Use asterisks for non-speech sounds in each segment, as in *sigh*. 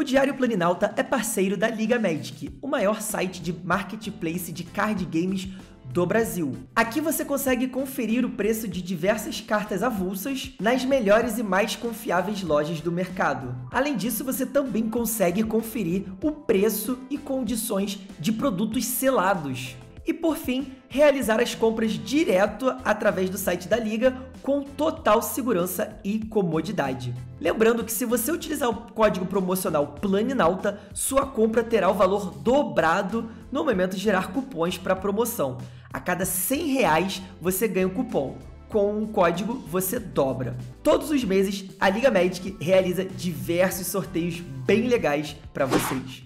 O Diário Planinalta é parceiro da Liga Magic, o maior site de marketplace de card games do Brasil. Aqui você consegue conferir o preço de diversas cartas avulsas nas melhores e mais confiáveis lojas do mercado. Além disso, você também consegue conferir o preço e condições de produtos selados. E por fim, realizar as compras direto através do site da Liga com total segurança e comodidade. Lembrando que se você utilizar o código promocional PLANINAUTA, sua compra terá o valor dobrado no momento de gerar cupons para promoção. A cada 100 reais você ganha um cupom com um código você dobra. Todos os meses, a Liga Magic realiza diversos sorteios bem legais para vocês.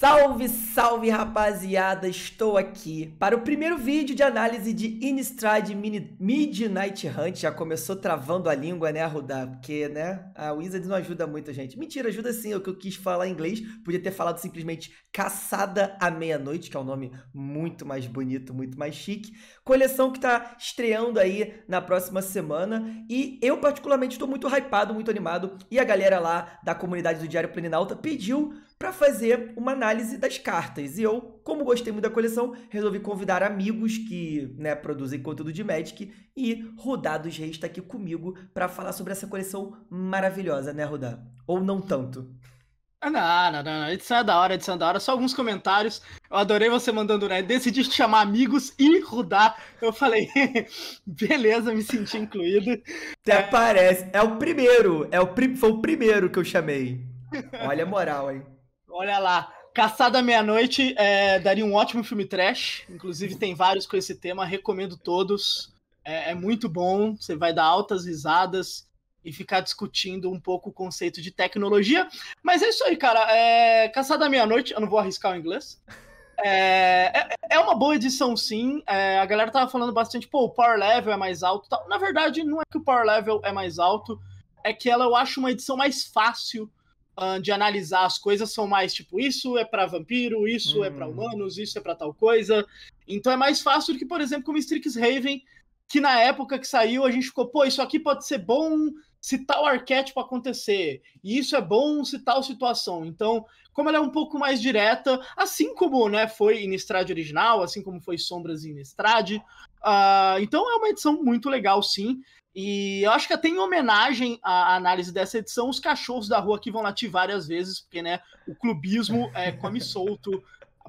Salve, salve rapaziada! Estou aqui para o primeiro vídeo de análise de Innistrad Midnight Hunt. Já começou travando a língua, né, Rudá? Porque, né, a Wizard não ajuda muito gente. Mentira, ajuda sim, é o que eu quis falar em inglês. Podia ter falado simplesmente Caçada à Meia-Noite, que é um nome muito mais bonito, muito mais chique coleção que está estreando aí na próxima semana. E eu, particularmente, estou muito hypado, muito animado. E a galera lá da comunidade do Diário Planinalta pediu para fazer uma análise das cartas. E eu, como gostei muito da coleção, resolvi convidar amigos que né, produzem conteúdo de Magic. E Rudá dos Reis está aqui comigo para falar sobre essa coleção maravilhosa, né, Rudá? Ou não tanto? Ah, não, não, não, edição é da hora, edição é da hora. Só alguns comentários. Eu adorei você mandando, né? Decidi te chamar amigos e rodar. Eu falei, *laughs* beleza, me senti incluído. Até aparece parece. É o primeiro, é o pri... foi o primeiro que eu chamei. Olha a moral, hein? Olha lá. Caçada Meia-Noite é, daria um ótimo filme trash. Inclusive, tem vários com esse tema, recomendo todos. É, é muito bom, você vai dar altas risadas e ficar discutindo um pouco o conceito de tecnologia. Mas é isso aí, cara. É... Caçada Meia-Noite, eu não vou arriscar o inglês. É, é, é, uma boa edição, sim. É, a galera tava falando bastante, pô, o power level é mais alto tal. Na verdade, não é que o power level é mais alto, é que ela eu acho uma edição mais fácil uh, de analisar. As coisas são mais tipo, isso é para vampiro, isso é hum. é para humanos, isso é para tal coisa. Então é mais fácil do que, por exemplo, como Strix Raven, que na época que saiu a gente ficou, pô, isso aqui pode ser bom, se tal arquétipo acontecer, e isso é bom se tal situação. Então, como ela é um pouco mais direta, assim como né, foi Inistrad original, assim como foi Sombras e uh, ah, então é uma edição muito legal, sim. E eu acho que até em homenagem à análise dessa edição, os cachorros da rua que vão latir várias vezes, porque né, o clubismo é, come solto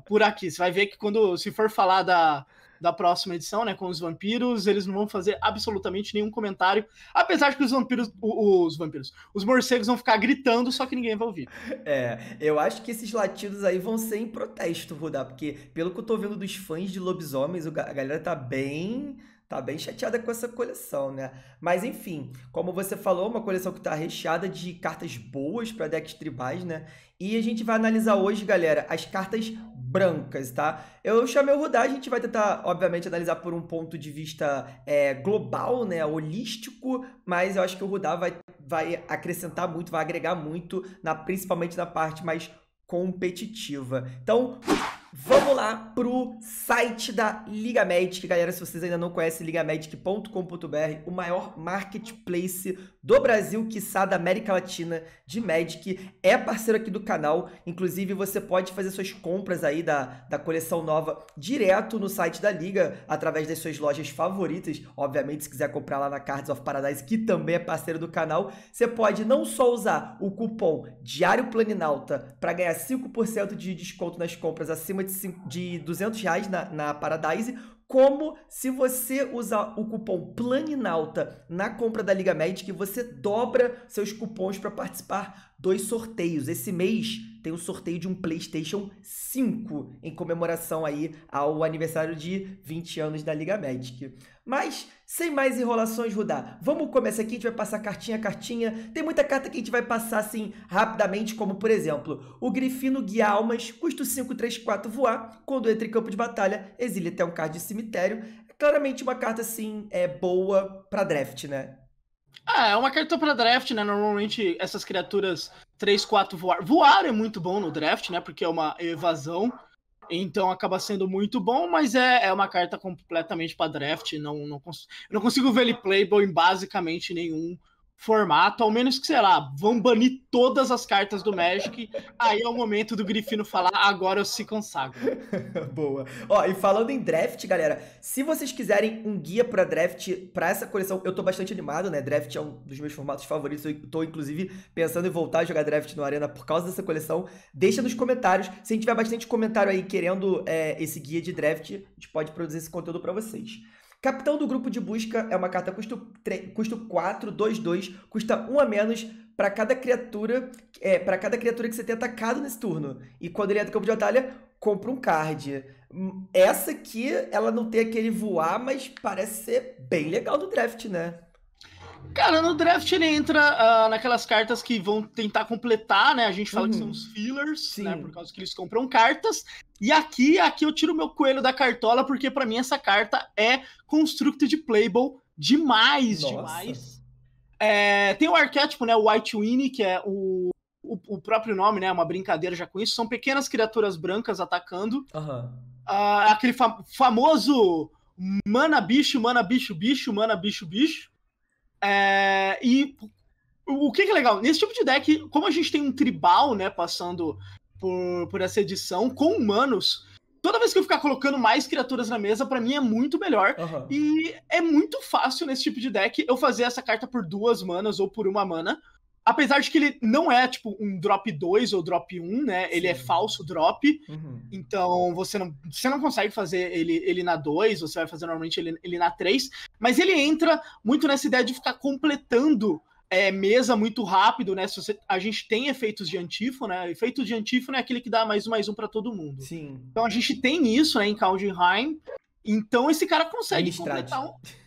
por aqui. Você vai ver que quando se for falar da, da próxima edição, né? Com os vampiros, eles não vão fazer absolutamente nenhum comentário. Apesar de que os vampiros. Os vampiros. Os morcegos vão ficar gritando, só que ninguém vai ouvir. É, eu acho que esses latidos aí vão ser em protesto, Rudá, porque pelo que eu tô vendo dos fãs de lobisomens, a galera tá bem tá bem chateada com essa coleção, né? Mas enfim, como você falou, uma coleção que tá recheada de cartas boas para decks tribais, né? E a gente vai analisar hoje, galera, as cartas brancas, tá? Eu chamei o Rudá, a gente vai tentar, obviamente, analisar por um ponto de vista é, global, né, holístico, mas eu acho que o Rudá vai, vai acrescentar muito, vai agregar muito, na, principalmente na parte mais competitiva. Então, Vamos lá pro site da Liga Magic, galera. Se vocês ainda não conhecem ligamagic.com.br, o maior marketplace do Brasil, quiçá da América Latina de Magic, é parceiro aqui do canal. Inclusive, você pode fazer suas compras aí da, da coleção nova direto no site da Liga, através das suas lojas favoritas. Obviamente, se quiser comprar lá na Cards of Paradise, que também é parceiro do canal, você pode não só usar o cupom Diário Planinalta para ganhar 5% de desconto nas compras acima de, de 200 reais na, na Paradise, como se você usar o cupom Planinalta na compra da Liga Magic, você dobra seus cupons para participar dos sorteios. Esse mês tem um sorteio de um PlayStation 5 em comemoração aí ao aniversário de 20 anos da Liga Magic. Mas sem mais enrolações, Rudá, vamos começar aqui, a gente vai passar cartinha a cartinha. Tem muita carta que a gente vai passar assim rapidamente, como por exemplo, o Grifino Guia Almas, custo 5, 3, 4, voar, quando entra em campo de batalha, exilia até um card de cemitério. É claramente uma carta assim, é boa para draft, né? Ah, é uma carta para draft, né? Normalmente essas criaturas 3, 4 voar. Voar é muito bom no draft, né? Porque é uma evasão. Então acaba sendo muito bom, mas é, é uma carta completamente para draft. Não, não, cons não consigo ver ele playable em basicamente nenhum formato, ao menos que, sei lá, vão banir todas as cartas do Magic, aí é o momento do Grifino falar, agora eu se consagro. *laughs* Boa. Ó, e falando em draft, galera, se vocês quiserem um guia para draft, para essa coleção, eu tô bastante animado, né? Draft é um dos meus formatos favoritos, eu tô inclusive pensando em voltar a jogar draft no Arena por causa dessa coleção. Deixa nos comentários, se a gente tiver bastante comentário aí querendo é, esse guia de draft, a gente pode produzir esse conteúdo para vocês. Capitão do grupo de busca é uma carta custo, custo 4, 2, 2, custa 1 a menos para cada criatura, é, para cada criatura que você tem atacado nesse turno. E quando ele entra no campo de batalha, compra um card. Hum, essa aqui, ela não tem aquele voar, mas parece ser bem legal do draft, né? Cara, no draft ele entra uh, naquelas cartas que vão tentar completar, né? A gente fala uhum. que são uhum. os fillers, né? Sim. né? Por causa que eles compram cartas. E aqui, aqui eu tiro meu coelho da cartola, porque para mim essa carta é Constructed Playable demais, Nossa. demais. É, tem o arquétipo, né? O White Winnie, que é o, o, o, próprio nome, né? É uma brincadeira já com isso. São pequenas criaturas brancas atacando. Uhum. Uh, aquele famoso mana bicho, mana bicho, bicho, mana bicho, bicho. É, e o que, que é legal? Nesse tipo de deck, como a gente tem um tribal, né, passando por, por essa edição, com humanos, toda vez que eu ficar colocando mais criaturas na mesa, para mim é muito melhor. Uhum. E é muito fácil nesse tipo de deck eu fazer essa carta por duas manas ou por uma mana. Apesar de que ele não é, tipo, um drop 2 ou drop 1, um, né? Ele é falso drop. Uhum. Então, você não, você não consegue fazer ele, ele na 2, você vai fazer normalmente ele, ele na 3. Mas ele entra muito nessa ideia de ficar completando é, mesa muito rápido, né? Você, a gente tem efeitos de antífono, né? Efeito de antífono é aquele que dá mais um, mais um para todo mundo. Sim. Então a gente tem isso, né, em Kaldheim. Então esse cara consegue Amstrad. completar um... *laughs*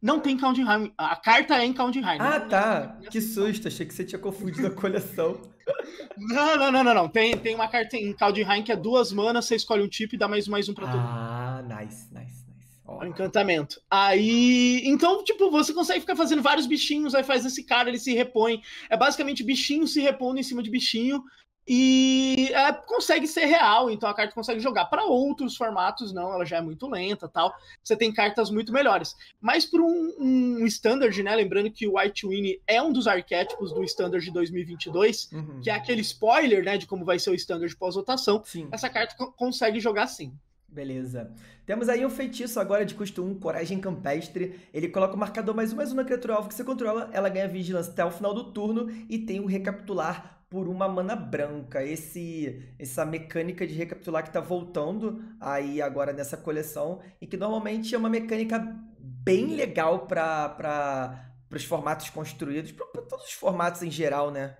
Não tem Countenheim. A carta é em Countenheim. Ah, tá. que susto. Achei que você tinha confundido a coleção. *laughs* não, não, não, não, Tem, tem uma carta em Countenheim que é duas manas, você escolhe um tipo e dá mais, mais um pra ah, todo mundo. Ah, nice, nice, nice. Encantamento. Aí. Então, tipo, você consegue ficar fazendo vários bichinhos, aí faz esse cara, ele se repõe. É basicamente bichinho se repondo em cima de bichinho e é, consegue ser real, então a carta consegue jogar. Para outros formatos, não, ela já é muito lenta tal. Você tem cartas muito melhores. Mas para um, um, standard, né? Lembrando que o White Winnie é um dos arquétipos do standard de 2022, uhum. que é aquele spoiler, né? De como vai ser o standard pós-votação. Essa carta consegue jogar sim. Beleza. Temos aí um feitiço agora de custo 1, Coragem Campestre. Ele coloca o marcador mais um mais uma criatura alvo que você controla. Ela ganha vigilância até o final do turno e tem um recapitular por uma mana branca. Esse essa mecânica de recapitular que está voltando aí agora nessa coleção e que normalmente é uma mecânica bem uhum. legal para para os formatos construídos, para todos os formatos em geral, né?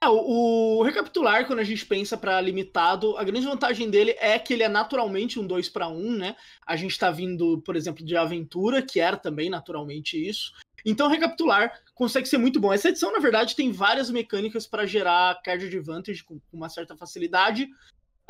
É, o, o, recapitular, quando a gente pensa para limitado, a grande vantagem dele é que ele é naturalmente um 2 para 1, né? A gente está vindo, por exemplo, de aventura, que era também naturalmente isso. Então, recapitular, consegue ser muito bom. Essa edição, na verdade, tem várias mecânicas para gerar card advantage com uma certa facilidade.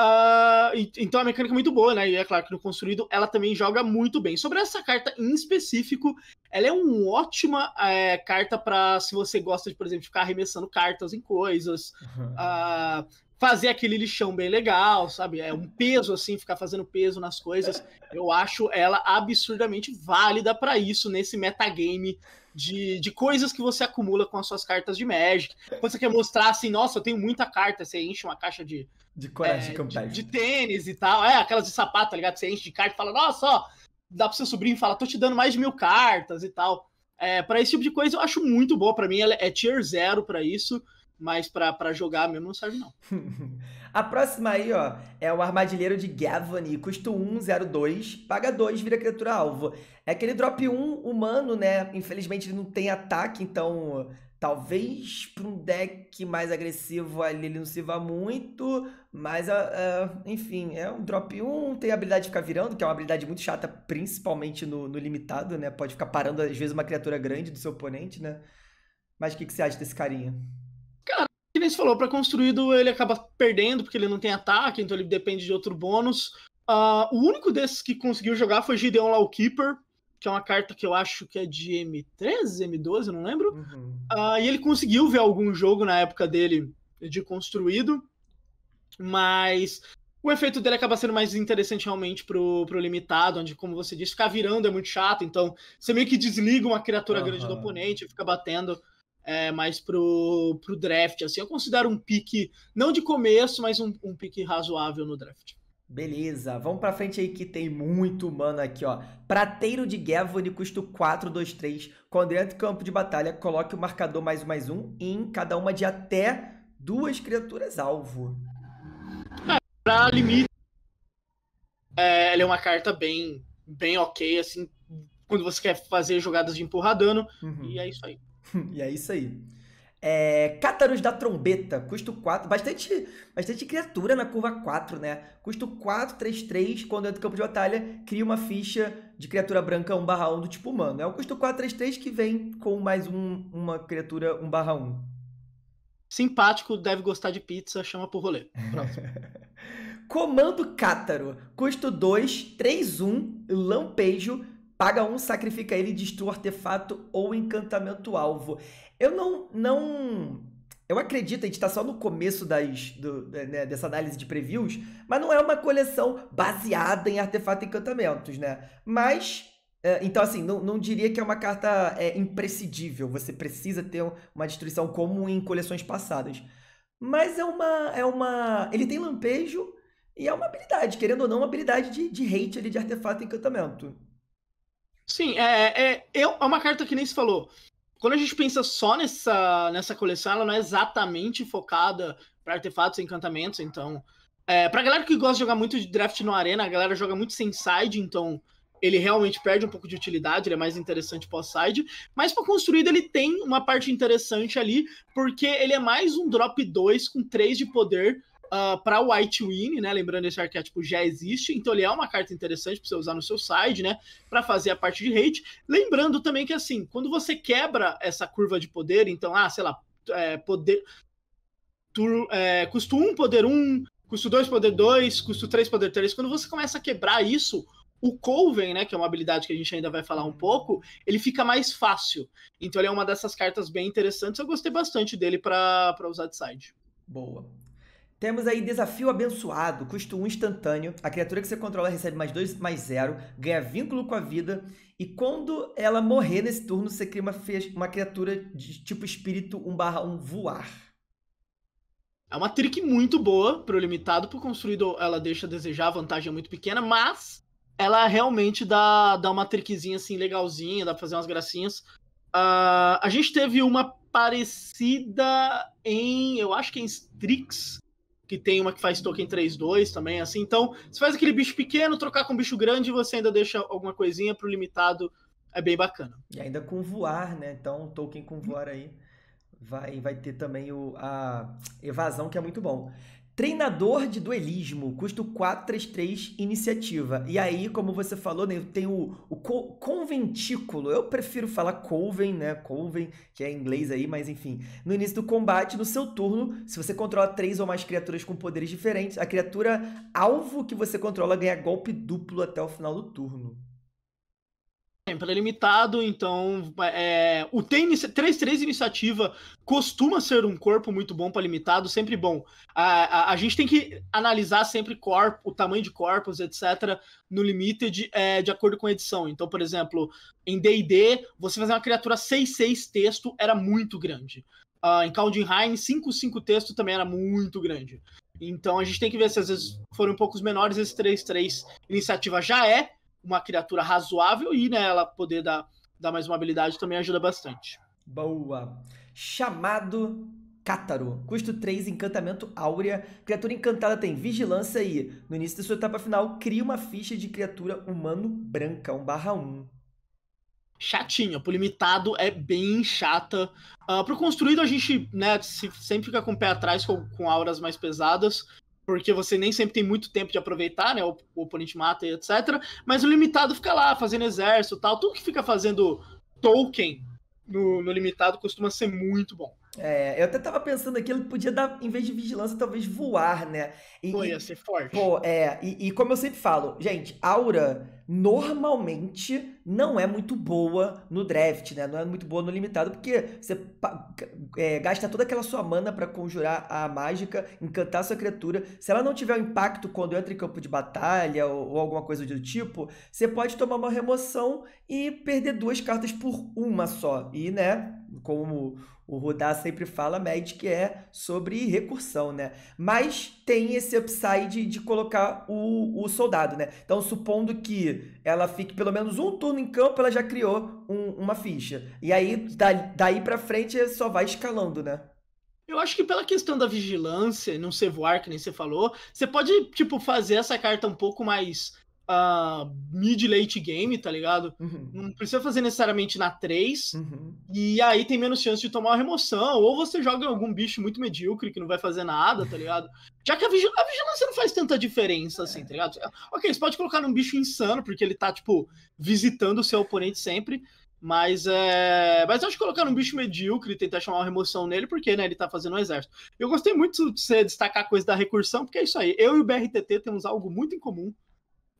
Uh, então a mecânica é muito boa, né? E é claro que no construído ela também joga muito bem. Sobre essa carta em específico, ela é uma ótima é, carta para se você gosta de, por exemplo, ficar arremessando cartas em coisas, uhum. uh, fazer aquele lixão bem legal, sabe? É um peso assim, ficar fazendo peso nas coisas. Eu acho ela absurdamente válida para isso nesse metagame de, de coisas que você acumula com as suas cartas de Magic. Quando você quer mostrar assim, nossa, eu tenho muita carta, você enche uma caixa de. De coragem, é, de, de, tênis e tal. É, aquelas de sapato, tá ligado? Você enche de carta e fala, nossa, ó, dá pro seu sobrinho e fala, tô te dando mais de mil cartas e tal. É, para esse tipo de coisa eu acho muito boa. para mim, é tier zero para isso mas para jogar mesmo não serve, não. *laughs* A próxima aí, ó, é o Armadilheiro de Gavani, Custo 1, 2, paga 2, vira criatura alvo. É aquele drop 1 humano, né? Infelizmente ele não tem ataque, então talvez para um deck mais agressivo ali ele não sirva muito, mas uh, uh, enfim, é um drop 1, tem a habilidade de ficar virando, que é uma habilidade muito chata, principalmente no, no limitado, né? Pode ficar parando às vezes uma criatura grande do seu oponente, né? Mas o que, que você acha desse carinha? Cara, que nem se falou, para construído ele acaba perdendo porque ele não tem ataque, então ele depende de outro bônus. Uh, o único desses que conseguiu jogar foi Gideon Lawkeeper, que é uma carta que eu acho que é de M13, M12, não lembro. Uhum. Uh, e ele conseguiu ver algum jogo na época dele de construído, mas o efeito dele acaba sendo mais interessante realmente pro, pro limitado, onde, como você disse, ficar virando é muito chato, então você meio que desliga uma criatura uhum. grande do oponente, fica batendo é, mais pro, pro draft. Assim, eu considero um pique, não de começo, mas um, um pique razoável no draft. Beleza, vamos pra frente aí que tem muito humano aqui, ó. Prateiro de Gavone, custo 4, 2, 3. Quando entra em campo de batalha, coloque o marcador mais um, mais um em cada uma de até duas criaturas alvo. É, pra limite, é, ela é uma carta bem, bem ok, assim, quando você quer fazer jogadas de empurrar dano, uhum. e é isso aí. *laughs* e é isso aí. É, Cátaros da Trombeta, custo 4. Bastante, bastante criatura na curva 4, né? Custo 4, 3, 3. Quando entra no campo de batalha, cria uma ficha de criatura branca 1 barra 1 do tipo humano. É o custo 4, 3, 3 que vem com mais um, uma criatura 1 barra 1. Simpático, deve gostar de pizza, chama pro rolê. *laughs* Comando Cátaro, custo 2, 3, 1, lampejo, Paga um, sacrifica ele e destrua o artefato ou encantamento alvo. Eu não. não eu acredito, a gente está só no começo das, do, né, né, dessa análise de previews, mas não é uma coleção baseada em artefato e encantamentos, né? Mas é, então, assim, não, não, diria que é uma carta é, imprescindível. Você precisa ter uma destruição como em coleções passadas. Mas é uma. é uma Ele tem lampejo e é uma habilidade, querendo ou não, uma habilidade de, de hate ali de artefato e encantamento. Sim, é, é, eu, é uma carta que nem se falou. Quando a gente pensa só nessa, nessa coleção, ela não é exatamente focada para artefatos e encantamentos, então. É, a galera que gosta de jogar muito de draft no arena, a galera joga muito sem side, então ele realmente perde um pouco de utilidade, ele é mais interessante pós-side, mas para construído ele tem uma parte interessante ali, porque ele é mais um drop 2 com 3 de poder uh, ah, para o White Win, né? Lembrando, esse arquétipo já existe, então ele é uma carta interessante para você usar no seu side, né? Para fazer a parte de hate. Lembrando também que, assim, quando você quebra essa curva de poder, então, ah, sei lá, é, poder. Tur, é, custo 1, um, poder 1, um, custo 2, poder 2, custo 3, poder 3. Quando você começa a quebrar isso, o Coven, né, que é uma habilidade que a gente ainda vai falar um pouco, ele fica mais fácil. Então ele é uma dessas cartas bem interessantes. Eu gostei bastante dele para usar de side. Boa. Temos aí desafio abençoado, custo 1 um instantâneo. A criatura que você controla recebe mais 2, mais 0, ganha vínculo com a vida. E quando ela morrer nesse turno, você cria uma, uma criatura de tipo espírito 1 barra 1 voar. É uma trick muito boa pro limitado, pro construído ela deixa a desejar, a vantagem é muito pequena, mas ela realmente dá, dá uma trickzinha assim legalzinha, dá pra fazer umas gracinhas. Uh, a gente teve uma parecida em, eu acho que é em Strix, que tem uma que faz token 3-2 também, assim. Então, você faz aquele bicho pequeno, trocar com um bicho grande e você ainda deixa alguma coisinha pro limitado. É bem bacana. E ainda com voar, né? Então, token com voar aí vai, vai ter também o, a evasão, que é muito bom. Treinador de duelismo, custo 433 iniciativa. E aí, como você falou, né, tem o, o co conventículo. Eu prefiro falar coven, né? Coven, que é em inglês aí, mas enfim. No início do combate, no seu turno, se você controla três ou mais criaturas com poderes diferentes, a criatura alvo que você controla ganha golpe duplo até o final do turno tempo é limitado, então é, o tênis 3-3 iniciativa costuma ser um corpo muito bom para limitado, sempre bom. A, a, a, gente tem que analisar sempre corpo, o tamanho de corpos, etc, no limited é, de acordo com a edição. Então, por exemplo, em D&D, você fazer uma criatura 6-6 texto era muito grande. Uh, em Kaldheim, 5-5 texto também era muito grande. Então a gente tem que ver se às vezes foram um pouco menores, esse 3-3 iniciativa já é, uma criatura razoável e né, ela poder dar, dar mais uma habilidade também ajuda bastante. Boa. Chamado Cátaro. Custo 3, encantamento áurea. Criatura encantada tem vigilância e, no início da sua etapa final, cria uma ficha de criatura humano branca, 1 barra 1. Chatinha, pro limitado é bem chata. Uh, pro construído a gente né, sempre fica com o pé atrás com, com auras mais pesadas porque você nem sempre tem muito tempo de aproveitar, né? O, o oponente mata e etc. Mas o limitado fica lá, fazendo exército tal. Tudo que fica fazendo token no, no limitado costuma ser muito bom. É, eu até tava pensando aqui, ele podia dar, em vez de vigilância, talvez voar, né? E, Pô, ia ser forte. Pô, é, e, e, como eu sempre falo, gente, aura normalmente não é muito boa no draft, né? Não é muito boa no limitado, porque você é, gasta toda aquela sua mana para conjurar a mágica, encantar a sua criatura. Se ela não tiver um impacto quando entra em campo de batalha ou, ou alguma coisa do tipo, você pode tomar uma remoção e perder duas cartas por uma só. E, né, como o Rudá sempre fala, Magic que é sobre recursão, né? Mas tem esse upside de colocar o, o soldado, né? Então, supondo que ela fique pelo menos um turno em campo, ela já criou um, uma ficha. E aí, da, daí pra frente, é só vai escalando, né? Eu acho que pela questão da vigilância, não ser voar, que nem você falou, você pode, tipo, fazer essa carta um pouco mais uh, mid-late game, tá ligado? Uhum. Não precisa fazer necessariamente na 3. Uhum. E aí tem menos chance de tomar uma remoção. Ou você joga algum bicho muito medíocre que não vai fazer nada, tá ligado? *laughs* Já que a, vigil a vigilância não faz tanta diferença, assim, é. tá ligado? Ok, você pode colocar num bicho insano, porque ele tá, tipo, visitando o seu oponente sempre. Mas é. Mas acho que colocar um bicho medíocre e tentar chamar uma remoção nele, porque né, ele tá fazendo um exército. Eu gostei muito de você destacar a coisa da recursão, porque é isso aí. Eu e o BRTT temos algo muito em comum.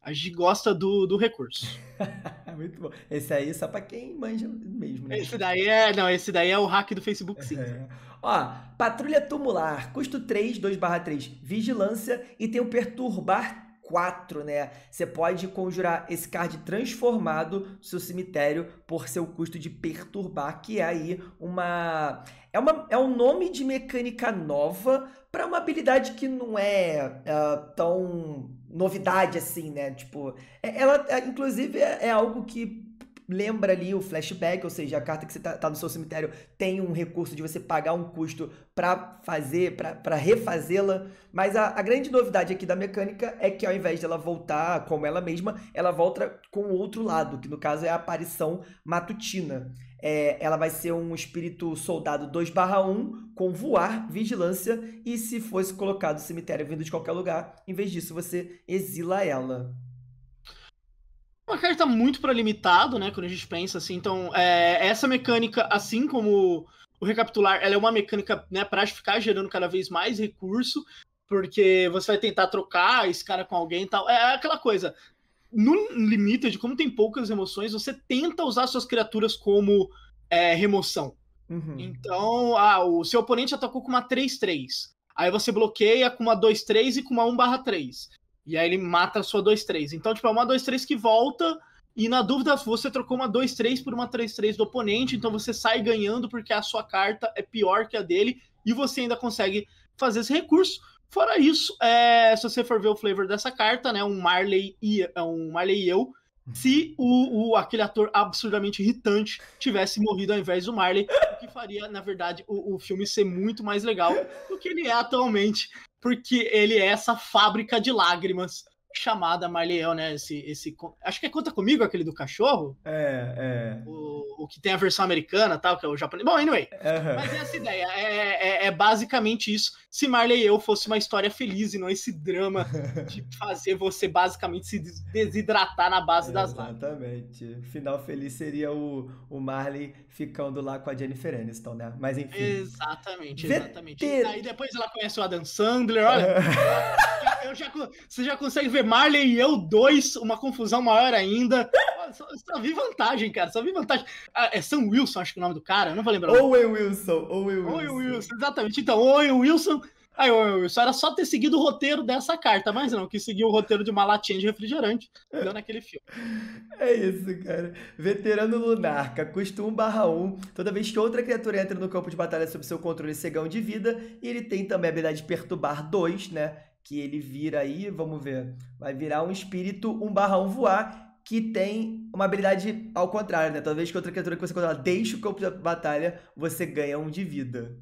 A gente gosta do, do recurso. *laughs* Muito bom. Esse aí é só pra quem manja mesmo, né? Esse daí é. Não, esse daí é o hack do Facebook Sim. É. Ó, patrulha tumular, custo 3, 2 3, vigilância e tem o perturbar 4, né? Você pode conjurar esse card transformado no seu cemitério por seu custo de perturbar, que é aí uma. É, uma, é um nome de mecânica nova para uma habilidade que não é uh, tão novidade, assim, né? Tipo, é, ela, é, inclusive, é, é algo que lembra ali o flashback, ou seja, a carta que você tá, tá no seu cemitério tem um recurso de você pagar um custo para fazer, para refazê-la. Mas a, a, grande novidade aqui da mecânica é que ao invés dela voltar como ela mesma, ela volta com o outro lado, que no caso é a aparição matutina. É, ela vai ser um espírito soldado 2/1 com voar, vigilância e se fosse colocado no cemitério vindo de qualquer lugar, em vez disso você exila ela. Uma carta tá muito para limitado né? Quando a gente pensa assim. Então, é, essa mecânica, assim como o recapitular, ela é uma mecânica né, para ficar gerando cada vez mais recurso, porque você vai tentar trocar esse cara com alguém e tal. É aquela coisa no Limited, como tem poucas emoções, você tenta usar suas criaturas como é, remoção. Uhum. Então, ah, o seu oponente atacou com uma 3-3. Aí você bloqueia com uma 2-3 e com uma 1/3. E aí ele mata a sua 2-3. Então, tipo, é uma 2-3 que volta. E na dúvida, você trocou uma 2-3 por uma 3-3 do oponente. Então você sai ganhando porque a sua carta é pior que a dele. E você ainda consegue fazer esse recurso. Fora isso, é, se você for ver o flavor dessa carta, né? Um Marley e, é, um Marley e eu. Uhum. Se o, o, aquele ator absurdamente irritante tivesse morrido ao invés do Marley, o que faria, na verdade, o, o filme ser muito mais legal do que ele é atualmente, porque ele é essa fábrica de lágrimas chamada Marleão, né? Esse, esse, acho que é Conta Comigo, aquele do cachorro. É, é. O, o que tem a versão americana tal, que é o japonês. Bom, anyway. Uhum. Mas é essa ideia. É, é, é, basicamente isso. Se Marley e eu fosse uma história feliz e não esse drama *laughs* de fazer você basicamente se desidratar na base é, das lágrimas. Exatamente. O final feliz seria o, o Marley ficando lá com a Jennifer Aniston, né? Mas enfim. Exatamente, exatamente. Veter... Aí depois ela conhece o Adam Sandler, olha. *laughs* eu já, você já consegue ver Marley e eu dois, uma confusão maior ainda. Só, só, vi vantagem, cara. Só vi vantagem. Ah, é Sam Wilson, acho que é o nome do cara. Eu não vou lembrar. Owen Wilson. Owen Wilson. Owen Wilson, exatamente. Então, Owen Wilson. Aí, Owen Wilson, era só ter seguido o roteiro dessa carta, mas não, que seguiu o roteiro de uma latinha de refrigerante. Deu naquele filme. É isso, cara. Veterano Lunarca, custo 1 barra 1. Toda vez que outra criatura entra no campo de batalha sob seu controle cegão de vida, e ele tem também a habilidade de perturbar 2, né? que ele vira aí, vamos ver, vai virar um espírito 1 barra 1 voar, que tem uma habilidade ao contrário, né? Toda vez que outra criatura que você controla deixa o campo da batalha, você ganha um de vida.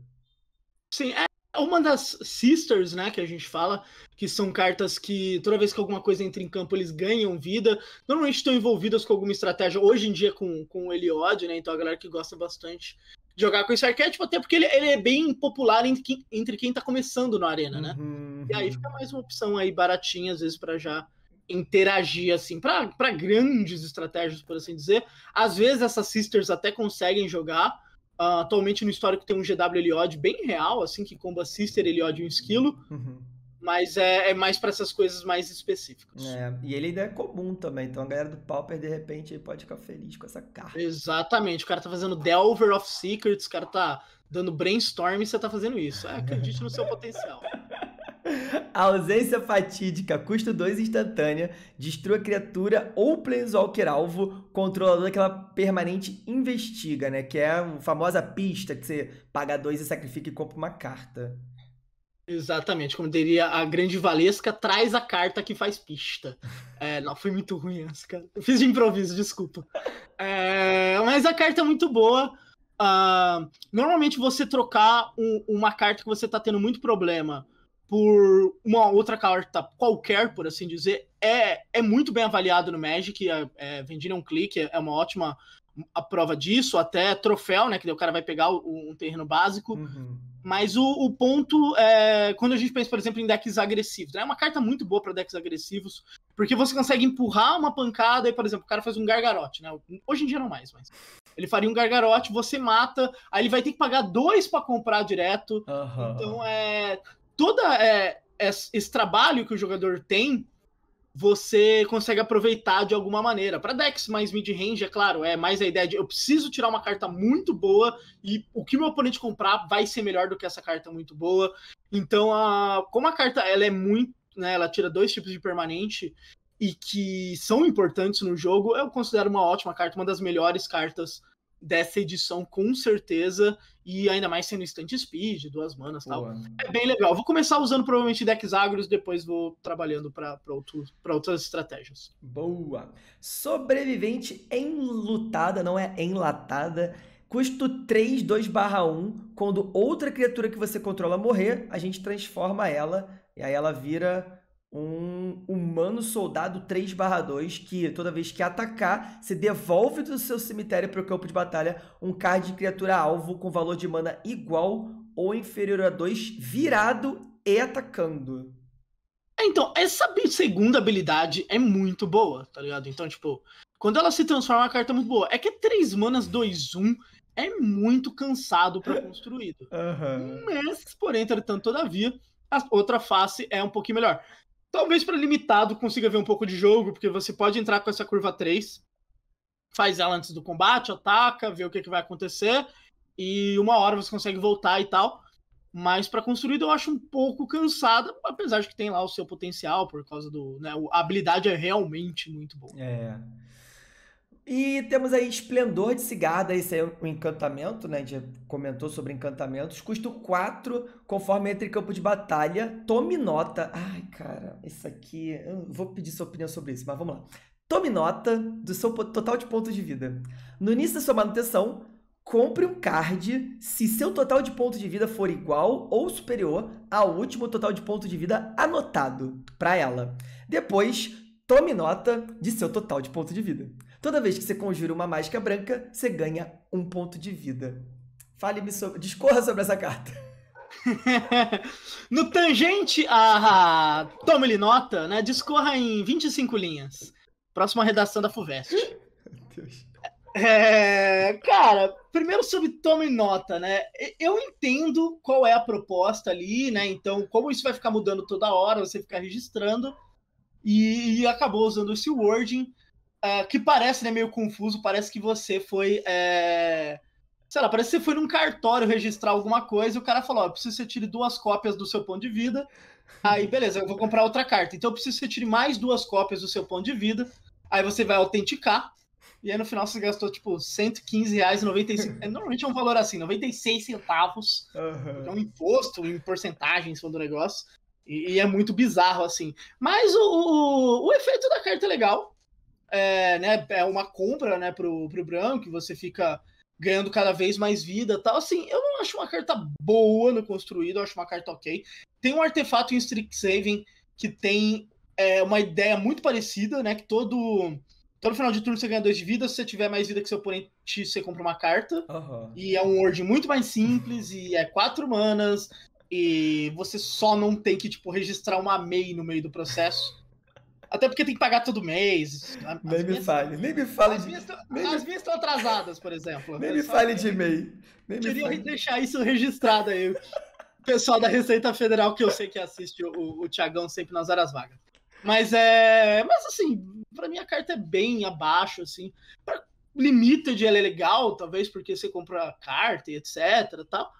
Sim, é uma das sisters, né, que a gente fala, que são cartas que toda vez que alguma coisa entra em campo eles ganham vida. Normalmente estão envolvidas com alguma estratégia, hoje em dia com, com o Eliod, né, então a galera que gosta bastante jogar com esse arquétipo, até porque ele, ele é bem popular entre quem, entre quem tá começando na arena, né? Uhum. E aí uhum. fica mais uma opção aí baratinha, às vezes, para já interagir, assim, para grandes estratégias, por assim dizer. Às vezes essas sisters até conseguem jogar. Uh, atualmente no histórico tem um GW Eliod bem real, assim, que comba sister, Eliod e um esquilo. Uhum. Mas é, é mais para essas coisas mais específicas. É, e ele ainda é comum também, então a galera do Pauper, de repente, pode ficar feliz com essa carta. Exatamente, o cara tá fazendo Delver of Secrets, o cara tá dando brainstorm e você tá fazendo isso. É, acredite no seu potencial. *laughs* A ausência fatídica, custo 2 instantânea, destrua criatura ou planeswalker alvo, controlador daquela permanente investiga, né? Que é a famosa pista que você paga dois e sacrifica e compra uma carta. Exatamente, como diria a grande Valesca, traz a carta que faz pista. É, não, foi muito ruim essa, cara. Eu fiz de improviso, desculpa. É, mas a carta é muito boa. Uh, normalmente você trocar um, uma carta que você está tendo muito problema por uma outra carta qualquer, por assim dizer, é, é muito bem avaliado no Magic. É, é, vendido um clique, é, é uma ótima hum, a prova disso, até troféu, né? Que o cara vai pegar o, um terreno básico. Uhum. Mas o, o, ponto é quando a gente pensa, por exemplo, em decks agressivos, né, é uma carta muito boa para decks agressivos, porque você consegue empurrar uma pancada e, por exemplo, o cara faz um gargarote, né? Hoje em dia não mais, mas ele faria um gargarote, você mata, aí ele vai ter que pagar dois para comprar direto. Uhum. Então é todo é, é, esse trabalho que o jogador tem, você consegue aproveitar de alguma maneira. Para decks mais mid-range, é claro, é mais a ideia de eu preciso tirar uma carta muito boa e o que meu oponente comprar vai ser melhor do que essa carta muito boa. Então, a, como a carta ela é muito. Né, ela tira dois tipos de permanente e que são importantes no jogo, eu considero uma ótima carta, uma das melhores cartas dessa edição, com certeza. E ainda mais sendo instant speed, duas manas e tal. É bem legal. Vou começar usando provavelmente decks agros, depois vou trabalhando para outro, outras estratégias. Boa! Sobrevivente enlutada, não é enlatada. Custo 3, 2 barra 1. Quando outra criatura que você controla morrer, a gente transforma ela. E aí ela vira um humano soldado 3/2 que toda vez que atacar, você devolve do seu cemitério para o campo de batalha um card de criatura alvo com valor de mana igual ou inferior a 2 virado e atacando. É, então, essa segunda habilidade é muito boa, tá ligado? Então, tipo, quando ela se transforma, a carta é muito boa. É que 3 manas 2 1 é muito cansado para *laughs* construído. Uhum. Mas, porém, entretanto, todavia, a outra face é um pouquinho melhor. Talvez para limitado consiga ver um pouco de jogo, porque você pode entrar com essa curva 3, faz ela antes do combate, ataca, vê o que, é que vai acontecer, e uma hora você consegue voltar e tal. Mas para construído eu acho um pouco cansada, apesar de que tem lá o seu potencial por causa do. Né, a habilidade é realmente muito boa. É. E temos aí Esplendor de Cigarda, esse é o encantamento, né? A gente comentou sobre encantamentos. Custo 4, conforme entre campo de batalha. Tome nota. Ai, cara, isso aqui. Eu vou pedir sua opinião sobre isso, mas vamos lá. Tome nota do seu total de pontos de vida. No início da sua manutenção, compre um card se seu total de pontos de vida for igual ou superior ao último total de pontos de vida anotado para ela. Depois, tome nota de seu total de ponto de vida. Toda vez que você conjura uma mágica branca, você ganha um ponto de vida. Fale-me sobre. Discorra sobre essa carta. *laughs* no tangente a. Ah, Tome-lhe nota, né? Discorra em 25 linhas. Próxima redação da FUVEST. *gasps* Meu Deus. É, cara, primeiro sobre tome nota, né? Eu entendo qual é a proposta ali, né? Então, como isso vai ficar mudando toda hora, você ficar registrando e, e acabou usando esse wording é, que parece né, meio confuso, parece que você foi. É, sei lá, parece que você foi num cartório registrar alguma coisa e o cara falou: ó, preciso que você tire duas cópias do seu ponto de vida. Aí, beleza, eu vou comprar outra carta. Então eu preciso que você tire mais duas cópias do seu ponto de vida. Aí você vai autenticar. E aí no final você gastou tipo 115 reais 95. É, normalmente é um valor assim, 96 centavos. Uhum. É um imposto em porcentagem em cima do negócio. E, e é muito bizarro, assim. Mas o, o, o efeito da carta é legal é, né, é uma compra né, pro, pro branco, que você fica ganhando cada vez mais vida tal. Assim, eu não acho uma carta boa no construído, eu acho uma carta ok. Tem um artefato em Strixhaven que tem é, uma ideia muito parecida, né? Que todo, todo final de turno você ganha dois de vida, se você tiver mais vida que seu oponente, você compra uma carta. Uhum. E é um word muito mais simples, e é quatro manas, e você só não tem que, tipo, registrar uma MEI no meio do processo. Até porque tem que pagar todo mês. As né? nem me fale, nem me fale de. Minhas, nem as minhas estão atrasadas, por exemplo. Nem me fale de e-mail. Queria deixar isso registrado aí. pessoal da Receita Federal, que eu sei que assiste o, o Tiagão sempre nas horas vagas. Mas é. Mas assim, para mim a carta é bem abaixo, assim. Pra limited ela é legal, talvez porque você compra carta e etc. tal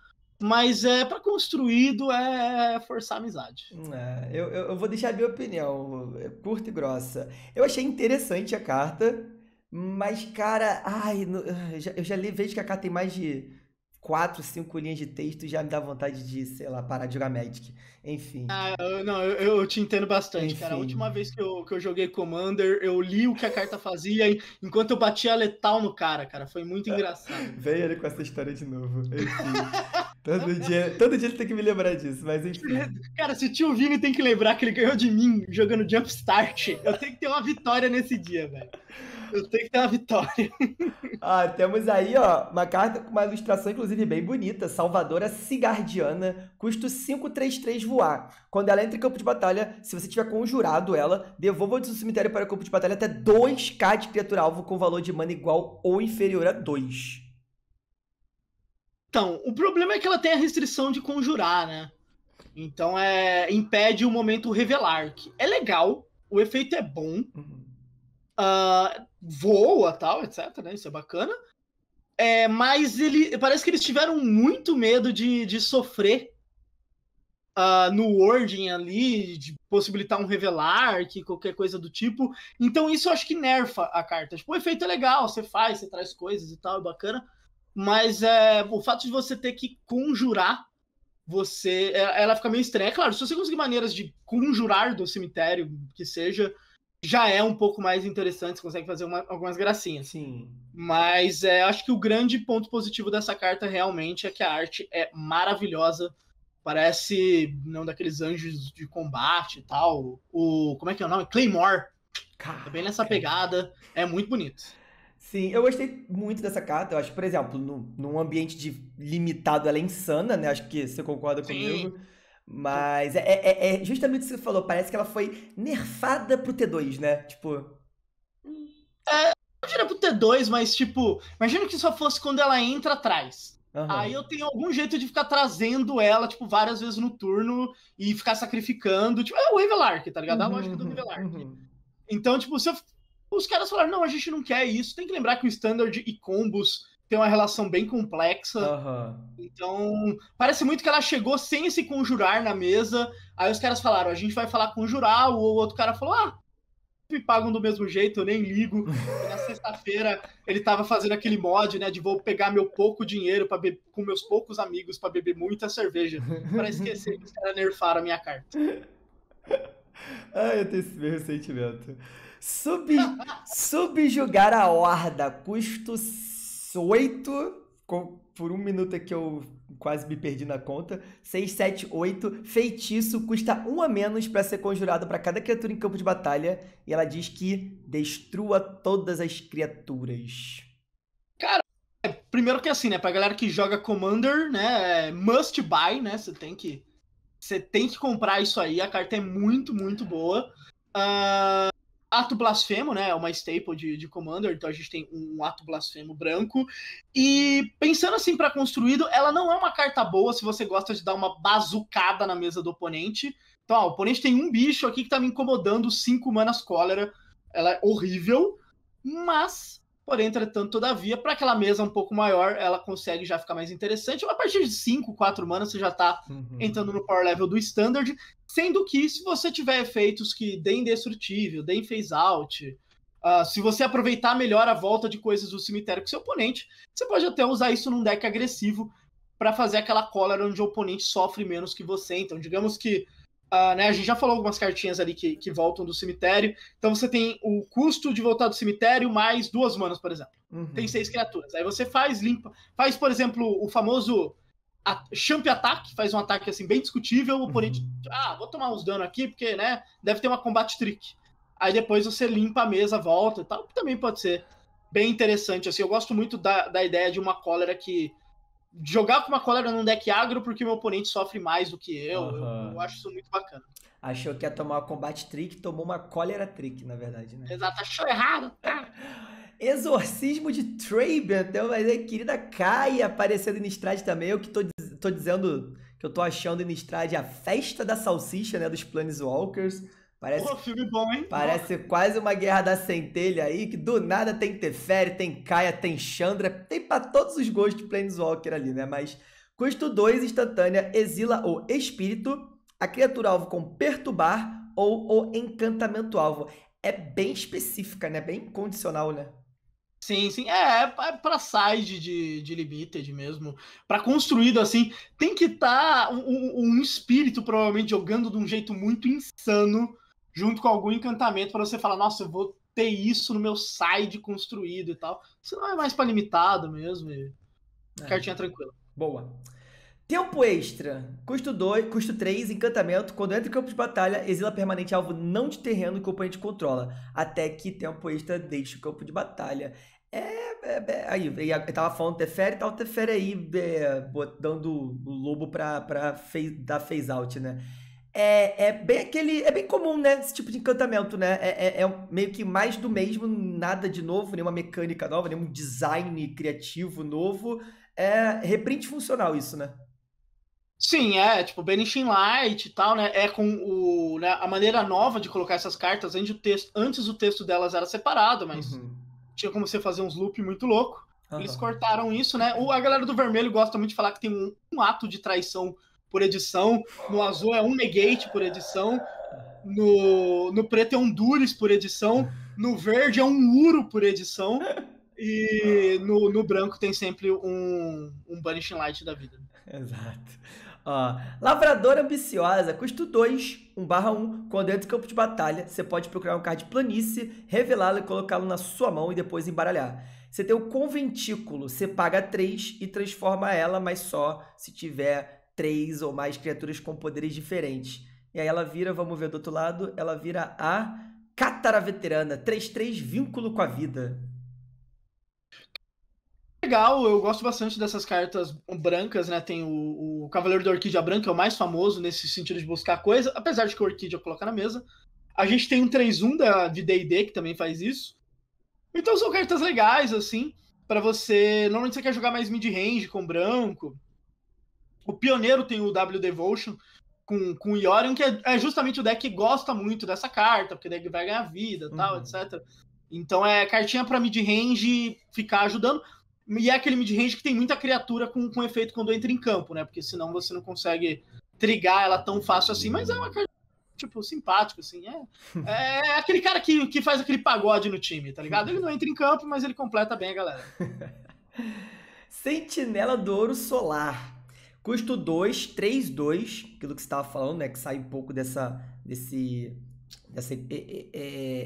mas é para construído é, é forçar a amizade. É, eu, eu, vou deixar a minha opinião, é curta e grossa. Eu achei interessante a carta, mas, cara, ai, ah, eu já li, vejo que a carta tem mais de quatro, cinco linhas de texto e já me dá vontade de, sei lá, parar de jogar Magic. Enfim. Ah, eu, não, eu, eu, te entendo bastante, Enfim. cara. A última vez que eu, que eu joguei Commander, eu li o que a carta fazia enquanto eu batia letal no cara, cara. Foi muito ah, engraçado. *laughs* Veio ele com essa história de novo. Enfim. *laughs* Todo dia, é. todo dia ele tem que me lembrar disso, mas enfim. Cara, se o tio Vini tem que lembrar que ele ganhou de mim jogando Jumpstart, eu tenho que ter uma vitória nesse dia, velho. Eu tenho que ter uma vitória. *laughs* Ah, temos aí, ó, uma carta com uma ilustração, inclusive, bem bonita. Salvadora Cigardiana, custo 533 voar. Quando ela entra em campo de batalha, se você tiver conjurado ela, devolva do cemitério para o campo de batalha até 2k de criatura alvo com valor de mana igual ou inferior a 2. Então, o problema é que ela tem a restrição de conjurar, né? Então é impede o momento revelar. Que é legal, o efeito é bom, uhum. uh, voa tal, etc. Né? Isso é bacana. É, mas ele parece que eles tiveram muito medo de, de sofrer uh, no wording ali, de possibilitar um revelar, que qualquer coisa do tipo. Então isso eu acho que nerfa a carta. Tipo, o efeito é legal, você faz, você traz coisas e tal, é bacana mas é, o fato de você ter que conjurar você. É, ela fica meio estranha. É claro, se você conseguir maneiras de conjurar do cemitério, que seja, já é um pouco mais interessante, você consegue fazer uma, algumas gracinhas. Sim. Mas é, acho que o grande ponto positivo dessa carta realmente é que a arte é maravilhosa. Parece não daqueles anjos de combate e tal. O. Como é que é o nome? Claymore. Caraca. É bem nessa pegada. É muito bonito. Sim, eu gostei muito dessa carta. Eu acho, por exemplo, no, num ambiente de limitado, ela é insana, né? Acho que você concorda Sim. comigo. Mas é, é, é, justamente o que você falou. Parece que ela foi nerfada pro T2, né? Tipo. É, não diria pro T2, mas tipo, imagina que só fosse quando ela entra atrás. Uhum. Aí eu tenho algum jeito de ficar trazendo ela, tipo, várias vezes no turno e ficar sacrificando. Tipo, é o Evelark, tá ligado? Uhum, a lógica do uhum, Evelark. Uhum. Então, tipo, se eu os caras falaram: não, a gente não quer isso. Tem que lembrar que o Standard e combos tem uma relação bem complexa. Uhum. Então, parece muito que ela chegou sem se conjurar na mesa. Aí os caras falaram: a gente vai falar conjurar. O outro cara falou: ah, me pagam do mesmo jeito, eu nem ligo. E na sexta-feira ele tava fazendo aquele mod, né, de vou pegar meu pouco dinheiro para com meus poucos amigos para beber muita cerveja, para esquecer que os caras nerfaram a minha carta. ai *laughs* ah, eu tenho esse meu sentimento. Sub, subjugar a horda, custo 8, por um minuto é que eu quase me perdi na conta. 6, 7, 8. Feitiço custa um a menos para ser conjurado para cada criatura em campo de batalha. E ela diz que destrua todas as criaturas. Cara, primeiro que é assim, né? Pra galera que joga Commander, né? É must buy, né? Você tem que. Você tem que comprar isso aí. A carta é muito, muito boa. Uh, ato blasfemo, né? É uma staple de, de Commander, então a gente tem um ato blasfemo branco. E pensando assim para construído, ela não é uma carta boa se você gosta de dar uma bazucada na mesa do oponente. Então, ó, o oponente tem um bicho aqui que tá me incomodando, cinco manas cólera. Ela é horrível, mas Porém, entretanto, todavia, para aquela mesa um pouco maior, ela consegue já ficar mais interessante. A partir de 5, 4 manas, você já está uhum. entrando no power level do standard. Sendo que, se você tiver efeitos que deem destrutível, deem phase out, uh, se você aproveitar melhor a volta de coisas do cemitério com seu oponente, você pode até usar isso num deck agressivo para fazer aquela cólera onde o oponente sofre menos que você. Então, digamos que Uh, né, a gente já falou algumas cartinhas ali que, que voltam do cemitério. Então você tem o custo de voltar do cemitério mais duas manas, por exemplo. Uhum. Tem seis criaturas. Aí você faz limpa. Faz, por exemplo, o famoso a, champ ataque, faz um ataque assim bem discutível. O oponente. Uhum. Ah, vou tomar uns dano aqui, porque né, deve ter uma combate trick. Aí depois você limpa a mesa, volta e tal. Também pode ser bem interessante. assim Eu gosto muito da, da ideia de uma cólera que jogar com uma cólera num deck agro porque meu oponente sofre mais do que eu. Uhum. Eu, eu, acho isso muito bacana. Achou que ia tomar uma combate trick, tomou uma cólera trick, na verdade, né? Exato, achou errado, tá? *laughs* Exorcismo de Traben, então, mas a querida Kai aparecendo em Estrade também. Eu que tô, tô dizendo que eu tô achando em Estrade a festa da salsicha, né? Dos Planeswalkers. Walkers. Parece, Pô, filme bom, hein? Parece Nossa. quase uma guerra da centelha aí, que do nada tem Teferi, tem Kaia, tem Chandra, tem para todos os gostos de Planeswalker ali, né? Mas custo 2, instantânea, exila ou espírito, a criatura alvo com perturbar ou o encantamento alvo. É bem específica, né? Bem condicional, né? Sim, sim. É, é para é side de, de Limited mesmo. para construído assim, tem que estar tá um, um, espírito provavelmente jogando de um jeito muito insano junto com algum encantamento para você falar, nossa, eu vou ter isso no meu side construído e tal. Senão é mais para limitado mesmo. E... É. Cartinha tranquila. Boa. Tempo extra. Custo 2, custo 3, encantamento. Quando entra em campo de batalha, exila permanente alvo não de terreno que o oponente controla. Até que tempo extra deixe o campo de batalha. É, é, é aí, eu tava falando Teferi, tá o Teferi aí é, dando o lobo pra, pra fez, dar phase out, né? É, é bem aquele. É bem comum, né? Esse tipo de encantamento, né? É, é, é meio que mais do mesmo, nada de novo, nenhuma mecânica nova, nenhum design criativo novo. É reprint funcional isso, né? Sim, é, tipo, Banishing Light e tal, né? É com o, né, a maneira nova de colocar essas cartas, antes o texto, antes o texto delas era separado, mas uhum. tinha como você fazer uns loop muito louco. Uhum. Eles cortaram isso, né? O, a galera do vermelho gosta muito de falar que tem um, um ato de traição por edição, no azul é um negate por edição, no, no preto é um duris por edição, no verde é um uro por edição, e no, no branco tem sempre um, um Banishing Light da vida. Exato. Ó, Lavradora Ambiciosa, custo 2, 1 barra 1, quando entra no campo de batalha, você pode procurar um card planície, revelá-lo e colocá-lo na sua mão e depois embaralhar. Você tem o Conventículo, você paga 3 e transforma ela, mas só se tiver três ou mais criaturas com poderes diferentes. E aí ela vira, vamos ver do outro lado, ela vira a Catara Veterana, 3-3 vínculo com a vida. Legal, eu gosto bastante dessas cartas brancas, né? Tem o, o Cavaleiro da Orquídea Branca, é o mais famoso nesse sentido de buscar coisa, apesar de que a Orquídea coloca na mesa. A gente tem um 3-1 da, de D&D que também faz isso. Então são cartas legais, assim, para você... Normalmente você quer jogar mais mid-range com branco, o pioneiro tem o W Devotion com, com Yorion, que é, é, justamente o deck que gosta muito dessa carta, porque o deck vai ganhar vida e tal, uhum. etc. Então é cartinha para mid-range ficar ajudando. E é aquele mid-range que tem muita criatura com, com efeito quando entra em campo, né? Porque senão você não consegue trigar ela tão fácil assim, mas é uma carta tipo, simpático, assim. É, *laughs* é, é aquele cara que, que faz aquele pagode no time, tá ligado? Ele não entra em campo, mas ele completa bem a galera. *laughs* Sentinela do Ouro Solar. Custo 2, 3, 2, aquilo que você estava falando, né? Que sai um pouco dessa, desse, desse é,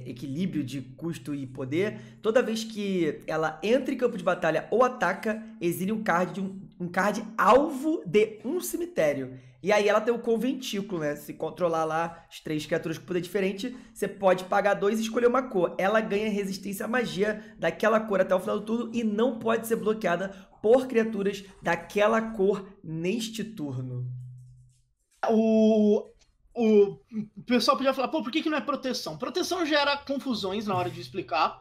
é, equilíbrio de custo e poder. Toda vez que ela entra em campo de batalha ou ataca, exile um card, um, um card alvo de um cemitério. E aí ela tem o conventículo, né? Se controlar lá as três criaturas com poder diferente, você pode pagar dois e escolher uma cor. Ela ganha resistência à magia daquela cor até o final do turno e não pode ser bloqueada por criaturas daquela cor neste turno. O, o pessoal podia falar, pô, por que, que não é proteção? Proteção gera confusões na hora de explicar.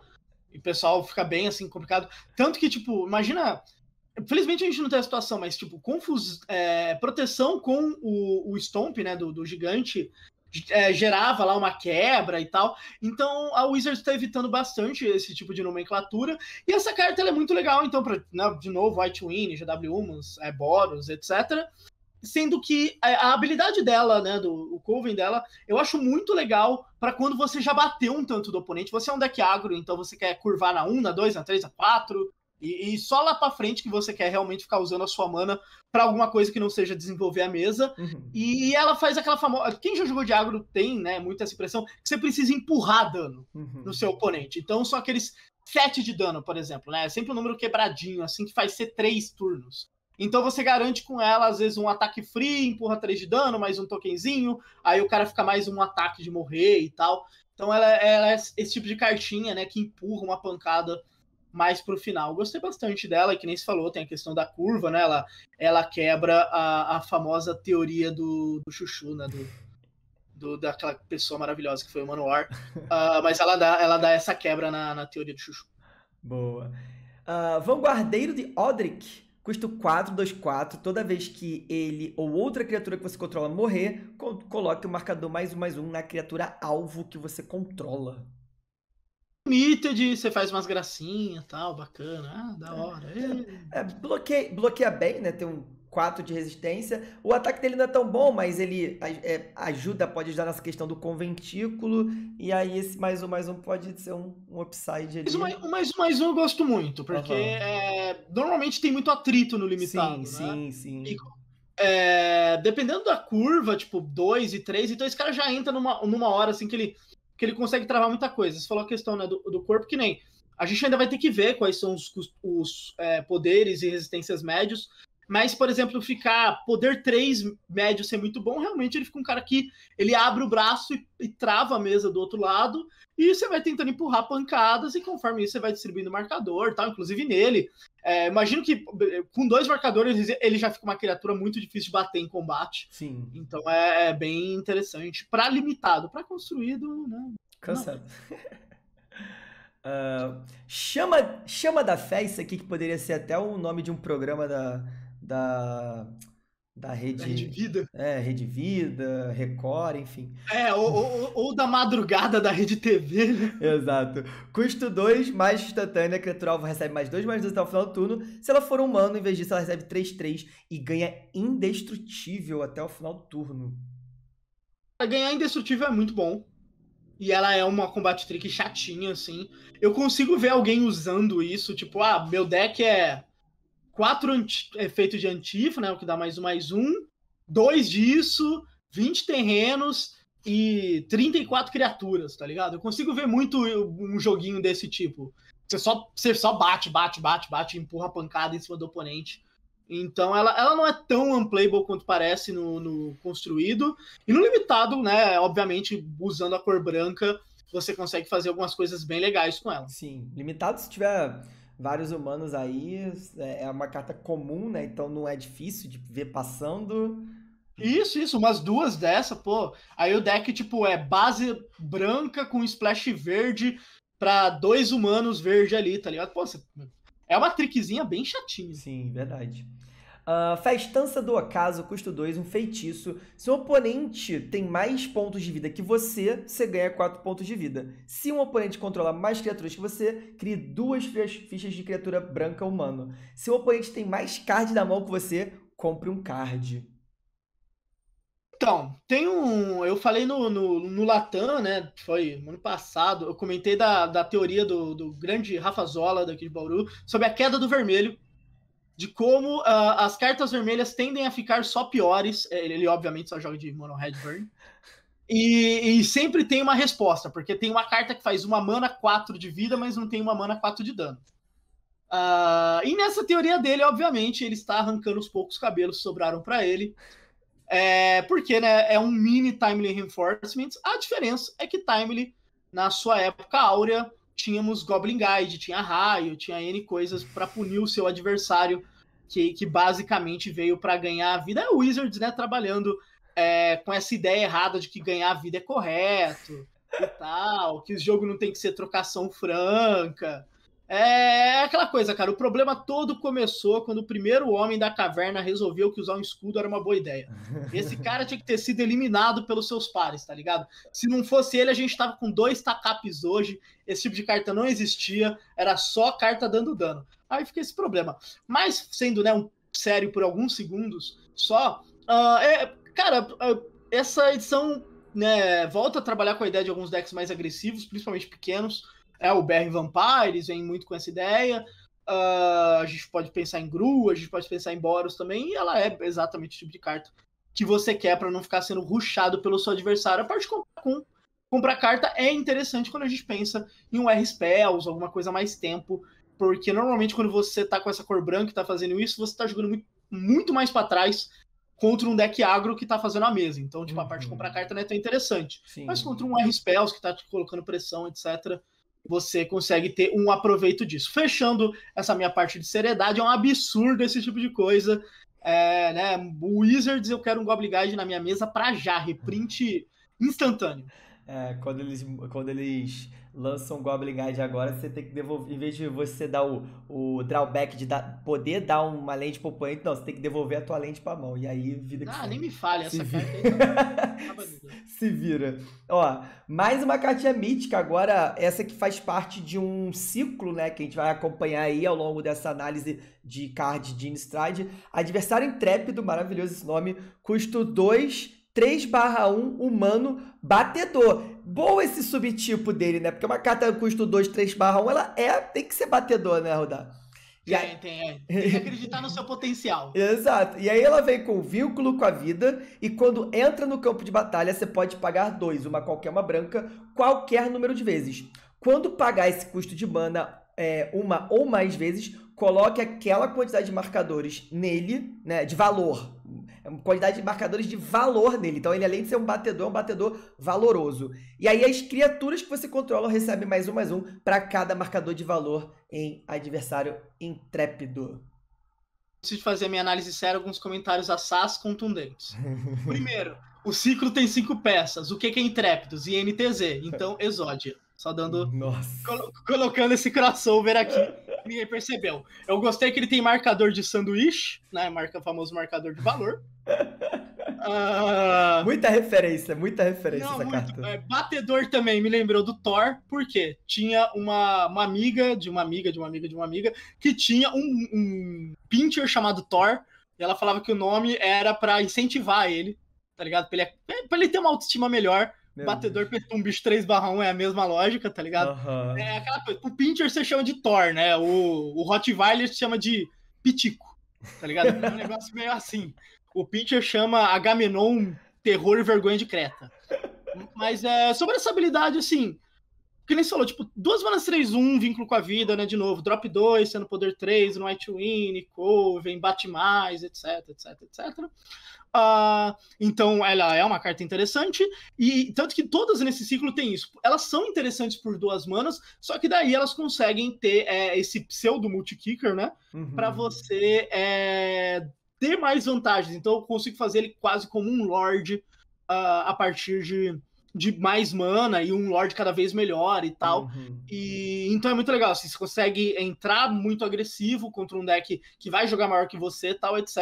E o pessoal fica bem assim, complicado. Tanto que, tipo, imagina. Felizmente a gente não tem a situação, mas, tipo, confus... É, proteção com o, o Stomp, né, do, do gigante, é, gerava lá uma quebra e tal. Então a Wizards está evitando bastante esse tipo de nomenclatura. E essa carta é muito legal, então, pra, né, de novo, White Win, GW Humans, é, Boros, etc. Sendo que a, a habilidade dela, né, do o Coven dela, eu acho muito legal para quando você já bateu um tanto do oponente. Você é um deck agro, então você quer curvar na 1, na 2, na 3, na 4, e, e só lá para frente que você quer realmente ficar usando a sua mana para alguma coisa que não seja desenvolver a mesa. Uhum. E ela faz aquela famosa. Quem já jogou de agro tem, né, muito essa impressão, que você precisa empurrar dano uhum. no seu oponente. Então são aqueles 7 de dano, por exemplo, né? É sempre um número quebradinho, assim, que faz ser 3 turnos. Então você garante com ela, às vezes, um ataque free, empurra 3 de dano, mais um tokenzinho, aí o cara fica mais um ataque de morrer e tal. Então ela, é, ela é esse tipo de cartinha, né, que empurra uma pancada mais pro final. Gostei bastante dela, que nem se falou, tem a questão da curva, né? Ela, ela quebra a, a famosa teoria do, do chuchu, né? Do, do, daquela pessoa maravilhosa que foi o Manuar. Uh, *laughs* ah, mas ela dá, ela dá essa quebra na, na teoria do chuchu. Boa. Uh, vanguardeiro de Odric. Custo 4, 2, 4. Toda vez que ele ou outra criatura que você controla morrer, co coloque o marcador mais um, mais um na criatura alvo que você controla. Limited, você faz umas gracinhas tal, bacana. Ah, da é. hora. É, é, bloqueia, bloqueia bem, né? Tem um 4 de resistência. O ataque dele não é tão bom, mas ele é, ajuda, pode ajudar nessa questão do conventículo. E aí esse mais um, mais um pode ser um, um upside ali. Mais, mais um, mais um eu gosto muito, porque uhum. é, normalmente tem muito atrito no limitado. Sim, né? sim, sim. E, é, dependendo da curva, tipo 2 e 3, então esse cara já entra numa, numa hora assim que ele que ele consegue travar muita coisa. Você falou a questão né, do, do corpo, que nem. A gente ainda vai ter que ver quais são os, os é, poderes e resistências médios. Mas, por exemplo, ficar poder 3 médio ser muito bom, realmente ele fica um cara que ele abre o braço e, e trava a mesa do outro lado. E você vai tentando empurrar pancadas, e conforme isso, você vai distribuindo marcador tal, inclusive nele. É, imagino que com dois marcadores ele já fica uma criatura muito difícil de bater em combate. Sim. Então é, é bem interessante. Para limitado, para construído, né? Cansado. uh, *laughs* chama, chama da Fé, isso aqui que poderia ser até o nome de um programa da, da da rede, da rede Vida. É, Rede Vida, Record, enfim. É, ou, ou, ou da madrugada da Rede TV, né? Exato. Custo 2, mais instantânea, a criatura alvo recebe mais 2, mais 2 até o final do turno. Se ela for humano, em vez disso, ela recebe 3, 3 e ganha indestrutível até o final do turno. Ganhar indestrutível é muito bom. E ela é uma combate trick chatinha, assim. Eu consigo ver alguém usando isso, tipo, ah, meu deck é quatro efeitos é, de antifa, né? O que dá mais um, mais um. Dois disso, 20 terrenos e 34 criaturas, tá ligado? Eu consigo ver muito um joguinho desse tipo. Você só, você só bate, bate, bate, bate, empurra a pancada em cima do oponente. Então ela, ela não é tão unplayable quanto parece no, no construído. E no limitado, né? Obviamente, usando a cor branca, você consegue fazer algumas coisas bem legais com ela. Sim, limitado se tiver vários humanos aí, é, é uma carta comum, né? Então não é difícil de ver passando. Isso, isso, umas duas dessa, pô. Aí o deck, tipo, é base branca com splash verde pra dois humanos verde ali, tá ligado? Pô, você... é uma trickzinha bem chatinha. Sim, verdade. Uh, ah, festança do Ocaso, custo 2, um feitiço. Se um oponente tem mais pontos de vida que você, você ganha 4 pontos de vida. Se um oponente controla mais criaturas que você, crie duas fichas de criatura branca humano. Se um oponente tem mais card na mão que você, compre um card. Então, tem um. Eu falei no, no, no Latam, né? Foi ano passado. Eu comentei da, da teoria do, do grande Rafa Zola daqui de Bauru sobre a queda do vermelho de como uh, as cartas vermelhas tendem a ficar só piores. É, ele, ele obviamente, só joga de Mono Red Burn. E, e, sempre tem uma resposta, porque tem uma carta que faz uma mana 4 de vida, mas não tem uma mana 4 de dano. Uh, e nessa teoria dele, obviamente, ele está arrancando os poucos cabelos que sobraram para ele. É, porque né, é um mini Timely Reinforcement. A diferença é que Timely, na sua época áurea, tínhamos Goblin Guide, tinha raio, tinha N coisas para punir o seu adversário, que, que basicamente veio para ganhar a vida. É o Wizards, né, trabalhando é, com essa ideia errada de que ganhar a vida é correto e tal, que o jogo não tem que ser trocação franca. É, é aquela coisa, cara. O problema todo começou quando o primeiro homem da caverna resolveu que usar um escudo era uma boa ideia. *laughs* Esse cara tinha que ter sido eliminado pelos seus pares, tá ligado? Se não fosse ele, a gente tava com dois tacapes hoje. Esse tipo de carta não existia. Era só carta dando dano. Aí fica esse problema. Mas sendo, né, um sério por alguns segundos só, uh, é, cara, ah, essa edição né, volta a trabalhar com a ideia de alguns decks mais agressivos, principalmente pequenos. É, o BR Vampires vem muito com essa ideia. Uh, a gente pode pensar em Gru, a gente pode pensar em Boros também, e ela é exatamente o tipo de carta que você quer para não ficar sendo ruxado pelo seu adversário. A parte com, com comprar carta é interessante quando a gente pensa em um R-Spells, alguma coisa mais tempo, porque normalmente quando você tá com essa cor branca e tá fazendo isso, você tá jogando muito, muito mais para trás contra um deck agro que tá fazendo a mesa. Então, tipo, uhum. a parte de uhum. comprar carta não é tão interessante. Sim. Mas contra um R-Spells que tá te colocando pressão, etc., você consegue ter um aproveito disso. Fechando essa minha parte de seriedade, é um absurdo esse tipo de coisa. É, né, Wizards, eu quero um Goblin Guide na minha mesa pra já, reprint instantâneo. É, quando, eles, quando eles lançam Goblin Guide agora, você tem que devolver. Em vez de você dar o, o drawback de dar, poder dar uma lente pro oponente, não, você tem que devolver a tua lente pra mão. E aí, vida que. Ah, nem me fale, essa carta aí. Tá *laughs* Se vira. Ó, mais uma cartinha mítica agora, essa que faz parte de um ciclo, né? Que a gente vai acompanhar aí ao longo dessa análise de card de Instride. Adversário Intrépido, maravilhoso esse nome. Custo 2 3 barra 1 humano batedor. boa esse subtipo dele, né? Porque uma carta custo 2, 3 barra 1, ela é, tem que ser batedor, né, Rodar? Tem, aí... tem, é. tem que acreditar no seu potencial. *laughs* Exato. E aí ela vem com vínculo com a vida, e quando entra no campo de batalha, você pode pagar dois, uma qualquer, uma branca, qualquer número de vezes. Quando pagar esse custo de mana é, uma ou mais vezes, coloque aquela quantidade de marcadores nele, né? De valor é quantidade de marcadores de valor nele. Então ele, além de ser um batedor, é um batedor valoroso. E aí as criaturas que você controla recebem mais um, mais um para cada marcador de valor em adversário intrépido. Preciso fazer minha análise séria, alguns comentários assás contundentes. *laughs* Primeiro, o ciclo tem cinco peças. O que, é intrépidos? INTZ, então exódia. Só dando. Colo colocando esse crossover aqui. Ninguém percebeu. Eu gostei que ele tem marcador de sanduíche, né? Marca, famoso marcador de valor. Ah. muita referência, muita referência não, essa muito, carta. É, batedor também me lembrou do Thor, porque tinha uma, uma amiga de uma amiga de uma amiga de uma amiga que tinha um, um pincher chamado Thor, e ela falava que o nome era para incentivar ele, tá ligado? Pra ele, é, pra ele ter uma autoestima melhor. Meu batedor um bicho 3 barrão 1 é a mesma lógica, tá ligado? Uhum. É aquela coisa, o pincher você chama de Thor, né? O, o Rottweiler se chama de Pitico, tá ligado? É um *laughs* negócio meio assim. O Pincher chama Agamenon terror e vergonha de Creta. Mas é, sobre essa habilidade, assim, que nem você falou, tipo, duas manas 3, 1, vínculo com a vida, né? De novo, drop 2, sendo poder 3, no White Win, Coven, bate mais, etc, etc, etc. Uh, ah, então, ela é uma carta interessante, e tanto que todas nesse ciclo tem isso. Elas são interessantes por duas manas, só que daí elas conseguem ter é, esse pseudo multi-kicker, né? Uhum. Pra você é, ter mais vantagens. Então eu consigo fazer ele quase como um lord uh, a partir de, de mais mana e um lord cada vez melhor e tal. Uhum. E então é muito legal. Assim, você consegue entrar muito agressivo contra um deck que vai jogar maior que você, tal, etc.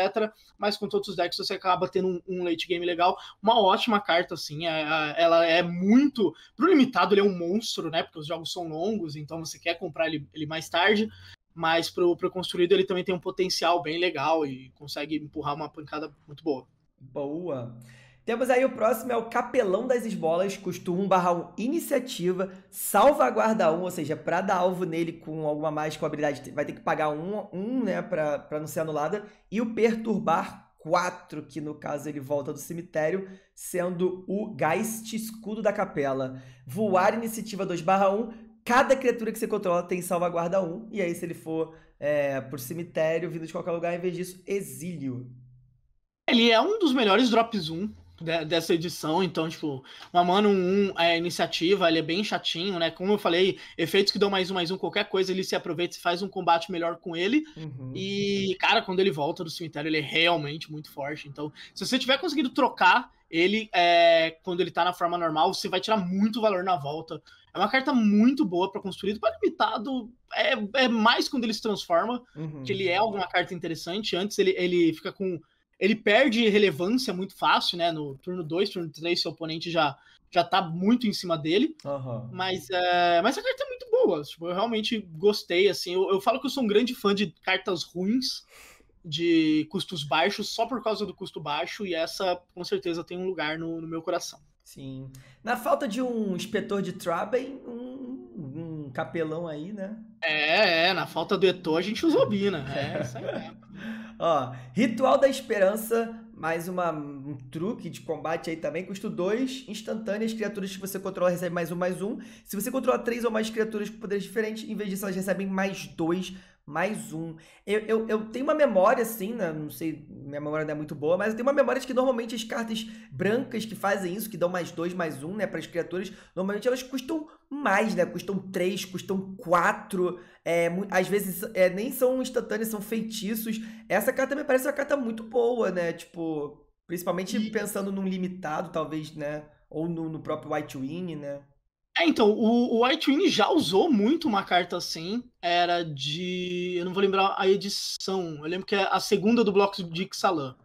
Mas com todos os decks você acaba tendo um, um late game legal. Uma ótima carta, assim. É, é, ela é muito. Pro limitado, ele é um monstro, né? Porque os jogos são longos, então você quer comprar ele, ele mais tarde mas para o construído ele também tem um potencial bem legal e consegue empurrar uma pancada muito boa. Boa. Temos aí o próximo, é o Capelão das Esbolas, custo 1 barra 1, iniciativa, salvaguarda 1, ou seja, para dar alvo nele com alguma mágica ou habilidade, vai ter que pagar 1, 1 né, para não ser anulada, e o Perturbar 4, que no caso ele volta do cemitério, sendo o Geist Escudo da Capela. Voar, iniciativa 2 barra 1, cada criatura que você controla tem salvaguarda 1. E aí, se ele for é, por cemitério, vindo de qualquer lugar, em vez disso, exílio. Ele é um dos melhores drops 1 dessa edição, então, tipo, Mamano 1 é iniciativa, ele é bem chatinho, né? Como eu falei, efeitos que dão mais um, mais um, qualquer coisa, ele se aproveita e faz um combate melhor com ele. Uhum. E, cara, quando ele volta do cemitério, ele é realmente muito forte. Então, se você tiver conseguido trocar ele, é, quando ele tá na forma normal, você vai tirar muito valor na volta. É uma carta muito boa para construir, para limitado. É, é mais quando ele se transforma, uhum. que ele é alguma carta interessante. Antes ele, ele fica com ele perde relevância muito fácil, né? No turno 2, turno 3, seu oponente já, já tá muito em cima dele. Uhum. Mas, é, mas a carta é muito boa. Tipo, eu realmente gostei, assim. Eu, eu, falo que eu sou um grande fã de cartas ruins, de custos baixos, só por causa do custo baixo, e essa com certeza tem um lugar no, no meu coração. Sim. Na falta de um inspetor de Traben, um, um capelão aí, né? É, é, na falta do Eto, a gente usa Bina. É, é. isso aí mesmo. *laughs* Ó, Ritual da Esperança, mais uma, um truque de combate aí também. Custo 2, instantâneas, criaturas que você controla recebem mais um, mais um. Se você controla três ou mais criaturas com poderes diferentes, em vez disso elas recebem mais dois mais um. Eu, eu, eu, tenho uma memória, assim, né? não sei, minha memória não é muito boa, mas eu tenho uma memória de que normalmente as cartas brancas que fazem isso, que dão mais dois, mais um, né, para as criaturas, normalmente elas custam mais, né? Custam três, custam quatro. É, às vezes é, nem são instantâneas, são feitiços. Essa carta me parece uma carta muito boa, né? Tipo, principalmente e... pensando num limitado, talvez, né? Ou no, no próprio White win né? É, então, o, o White Win já usou muito uma carta assim. Era de. Eu não vou lembrar a edição. Eu lembro que é a segunda do bloco de Ixalan.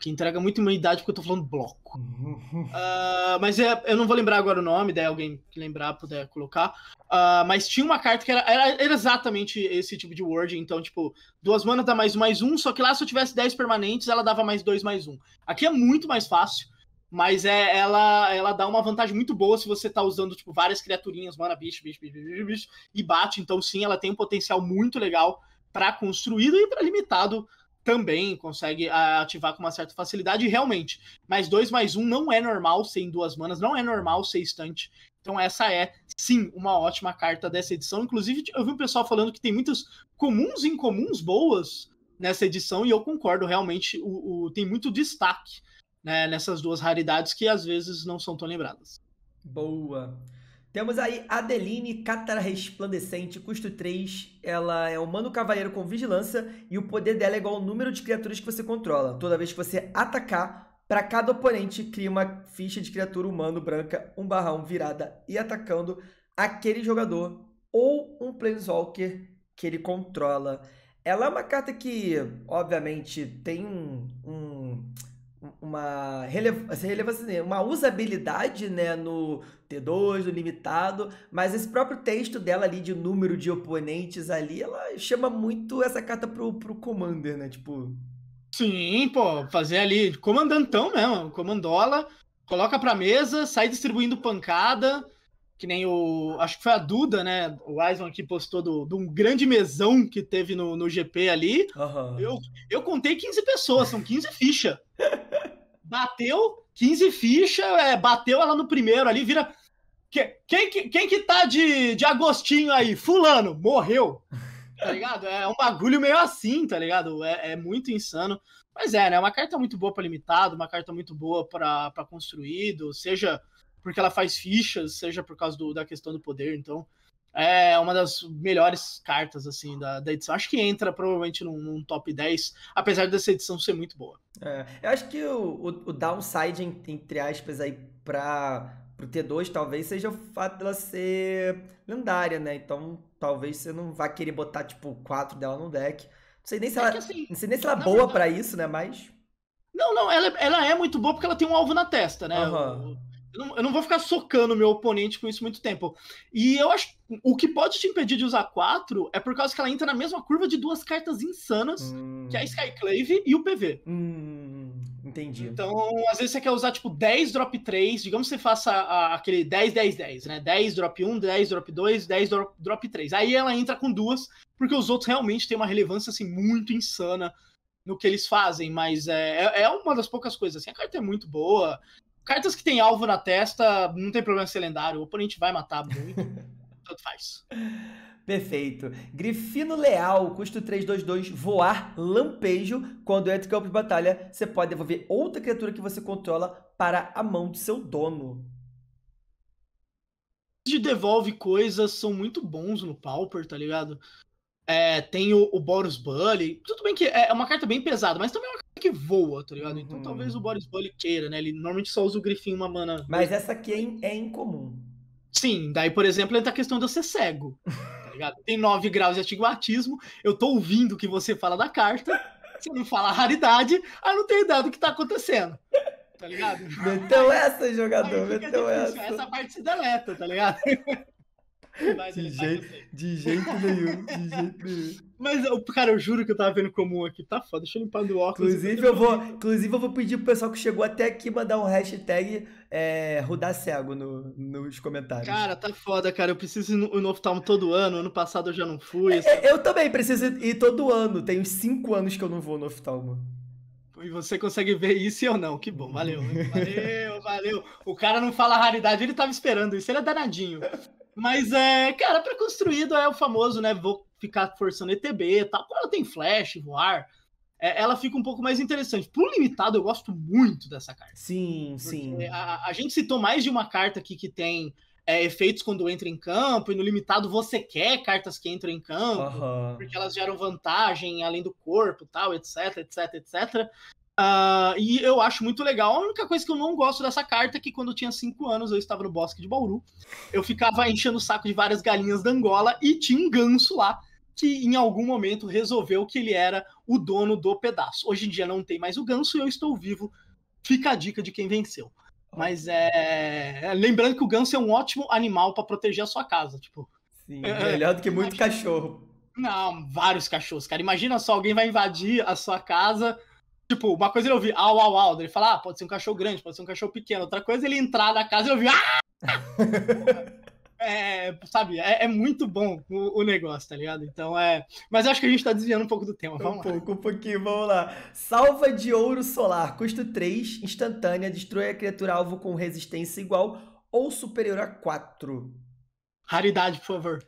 Que entrega muito imunidade porque eu tô falando bloco. uh, *laughs* mas é, eu não vou lembrar agora o nome, daí alguém que lembrar puder colocar. Uh, mas tinha uma carta que era, era, era, exatamente esse tipo de word. Então, tipo, duas manas dá mais um, mais um. Só que lá, se eu tivesse 10 permanentes, ela dava mais dois, mais um. Aqui é muito mais fácil. Mas é, ela, ela dá uma vantagem muito boa se você tá usando, tipo, várias criaturinhas, mana, bicho, bicho, bicho, bicho, bicho, e bate. Então, sim, ela tem um potencial muito legal para construído e para limitado também consegue ativar com uma certa facilidade, realmente. Mas 2 mais 1 um não é normal ser em duas manas, não é normal ser estante. Então essa é, sim, uma ótima carta dessa edição. Inclusive, eu vi um pessoal falando que tem muitas comuns e incomuns boas nessa edição, e eu concordo, realmente, o, o tem muito destaque né, nessas duas raridades que às vezes não são tão lembradas. Boa. Temos aí Adeline Cátara Resplandecente, custo 3. Ela é um humano cavaleiro com vigilância e o poder dela é igual ao número de criaturas que você controla. Toda vez que você atacar, para cada oponente cria uma ficha de criatura humano branca 1/1 virada e atacando aquele jogador ou um planeswalker que ele controla. Ela é uma carta que, obviamente, tem um, um uma relevância, assim, assim, uma usabilidade né, no T2, no limitado, mas esse próprio texto dela ali de número de oponentes ali, ela chama muito essa carta pro, pro Commander, né? Tipo. Sim, pô, fazer ali comandantão mesmo, comandola, coloca pra mesa, sai distribuindo pancada, que nem o. Acho que foi a Duda, né? O Aisman que postou do, de um grande mesão que teve no, no GP ali. Uhum. Eu, eu contei 15 pessoas, são 15 fichas. Bateu 15 fichas, é, bateu ela no primeiro ali, vira. quem, que, quem que tá de, de agostinho aí? Fulano, morreu. Tá ligado? É um bagulho meio assim, tá ligado? É, é muito insano. Mas é, né? Uma carta muito boa para limitado, uma carta muito boa para construído, seja porque ela faz fichas, seja por causa do, da questão do poder. Então, é uma das melhores cartas, assim, da, da edição. Acho que entra provavelmente num, num top 10, apesar dessa edição ser muito boa. É, eu acho que o, o, o downside, entre aspas, aí, para pro T2 talvez seja o fato dela ser lendária, né? Então talvez você não vá querer botar, tipo, quatro dela no deck. Não sei nem se é ela, assim, não sei nem se ela é boa para isso, né? Mas. Não, não, ela, é, ela é muito boa porque ela tem um alvo na testa, né? Uhum. O, eu não, eu não, vou ficar socando meu oponente com isso muito tempo. E eu acho. O que pode te impedir de usar quatro é por causa que ela entra na mesma curva de duas cartas insanas, hum. que é a Skyclave e o PV. Hum, entendi. Então, às vezes você quer usar, tipo, 10 drop 3. Digamos que você faça a, aquele 10, 10, 10, né? 10 drop 1, 10 drop 2, 10 drop, drop 3. Aí ela entra com duas, porque os outros realmente têm uma relevância, assim, muito insana no que eles fazem, mas é, é, é uma das poucas coisas. Assim, a carta é muito boa, Cartas que tem alvo na testa, não tem problema ser lendário. O oponente vai matar muito. *laughs* tanto faz. Perfeito. Grifino Leal, custo 322, voar, lampejo. Quando entra em campo de batalha, você pode devolver outra criatura que você controla para a mão de seu dono. De devolve coisas são muito bons no Pauper, tá ligado? É, tem o, o Boros Bully. Tudo bem que é, é uma carta bem pesada, mas também é uma que voa, tá ligado? Então talvez o uhum. Boris Bolly queira, né? Ele normalmente só usa o grifinho uma mana. Mas essa aqui é, in, é incomum. Sim, daí, por exemplo, entra a questão de eu ser cego. Tá ligado? Tem 9 graus de atiguatismo, eu tô ouvindo o que você fala da carta, você não fala a raridade, aí eu não tenho ideia do que tá acontecendo. Tá ligado? Então essa, jogador, Então essa. Essa parte se deleta, tá ligado? de, jeito, assim. de jeito nenhum, de jeito nenhum. Mas, cara, eu juro que eu tava vendo comum aqui. Tá foda, deixa eu limpar do óculos. Inclusive, eu vou, inclusive, eu vou pedir pro pessoal que chegou até aqui mandar um hashtag é, rodar cego no, nos comentários. Cara, tá foda, cara. Eu preciso ir no, no oftalmo todo ano. Ano passado eu já não fui. É, eu, eu também preciso ir todo ano. Tem uns 5 anos que eu não vou no oftalmo. E você consegue ver isso e eu não. Que bom, valeu. *laughs* Valeu, valeu. O cara não fala raridade, ele tava esperando isso. Ele é danadinho. Mas é, cara, para construído é o famoso, né? Vou ficar forçando ETB e tal. Como ela tem flash, voar, é, ela fica um pouco mais interessante. Pro limitado, eu gosto muito dessa carta. Sim, sim. A, a, gente citou mais de uma carta aqui que tem é, efeitos quando entra em campo, e no limitado você quer cartas que entram em campo, uhum. porque elas geram vantagem além do corpo, tal, etc, etc, etc. Uh, e eu acho muito legal. A única coisa que eu não gosto dessa carta é que quando eu tinha 5 anos, eu estava no bosque de Bauru. Eu ficava enchendo o saco de várias galinhas da Angola e tinha um ganso lá que em algum momento resolveu que ele era o dono do pedaço. Hoje em dia não tem mais o ganso e eu estou vivo. Fica a dica de quem venceu. Mas é. é lembrando que o ganso é um ótimo animal para proteger a sua casa. Tipo. Sim, é, é, melhor do que muito Imagina... cachorro. Não, vários cachorros, cara. Imagina só, alguém vai invadir a sua casa Tipo, uma coisa ele ouvir au, au, au. Ele fala, ah, pode ser um cachorro grande, pode ser um cachorro pequeno. Outra coisa ele entrar na casa e ouvir, ah! *laughs* é, sabe, é, é, muito bom o, o, negócio, tá ligado? Então é. Mas eu acho que a gente tá desviando um pouco do tema. Vamos um lá. pouco, um pouquinho, vamos lá. Salva de ouro solar, custo 3, instantânea, destrói a criatura alvo com resistência igual ou superior a 4. Raridade, por favor.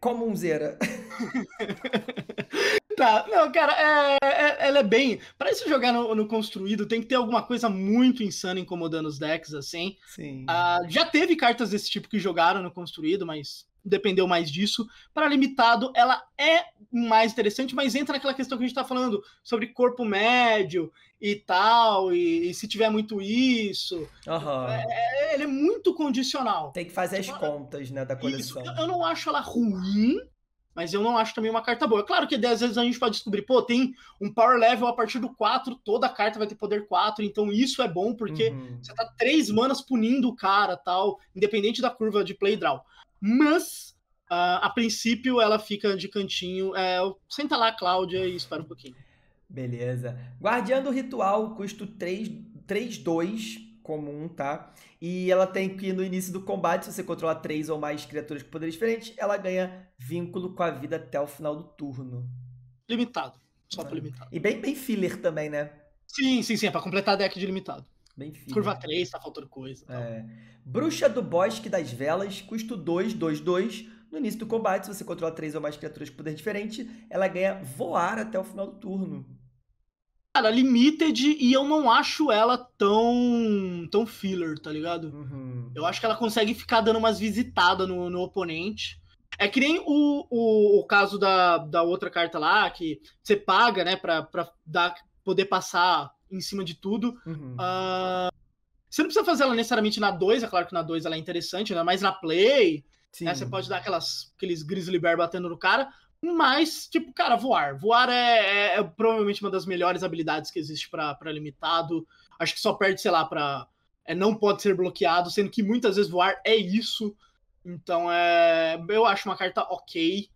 Comunzeira. *laughs* Tá, não, cara, é, é, ela é bem. Pra isso jogar no, no, construído, tem que ter alguma coisa muito insana incomodando os decks, assim. Sim. Ah, já teve cartas desse tipo que jogaram no construído, mas dependeu mais disso. Para limitado, ela é mais interessante, mas entra naquela questão que a gente tá falando sobre corpo médio e tal, e, e se tiver muito isso. Uhum. É, ele é muito condicional. Tem que fazer as tipo, contas, né, da coleção. Isso, eu, eu não acho ela ruim mas eu não acho também uma carta boa. Claro que 10 vezes a gente pode descobrir, pô, tem um power level a partir do 4, toda carta vai ter poder 4, então isso é bom porque uhum. você tá três manas punindo o cara, tal, independente da curva de play draw. Mas uh, a princípio ela fica de cantinho. É, senta lá, Cláudia, e espera um pouquinho. Beleza. Guardiã do Ritual, custo 3, 3 2 comum, tá? E ela tem que, no início do combate, se você controlar três ou mais criaturas com poderes diferentes, ela ganha vínculo com a vida até o final do turno. Limitado. Só pra limitado. E bem, bem filler também, né? Sim, sim, sim. É pra completar deck de limitado. Bem filler. Curva 3, tá faltando coisa. É. Bruxa do Bosque das Velas, custo 2, 2, 2. No início do combate, se você controlar três ou mais criaturas com poder diferente, ela ganha voar até o final do turno. Cara, limited e eu não acho ela tão tão filler, tá ligado? Uhum. Eu acho que ela consegue ficar dando umas visitadas no, no oponente. É que nem o, o, o, caso da, da outra carta lá, que você paga, né, pra, pra dar, poder passar em cima de tudo. Uhum. Uh, você não precisa fazer ela necessariamente na 2, é claro que na 2 ela é interessante, né? mas na play, né, você pode dar aquelas, aqueles grizzly bear batendo no cara, mas, tipo, cara, voar. Voar é, é, é provavelmente uma das melhores habilidades que existe para limitado. Acho que só perde, sei lá, pra. É, não pode ser bloqueado, sendo que muitas vezes voar é isso. Então, é, eu acho uma carta ok.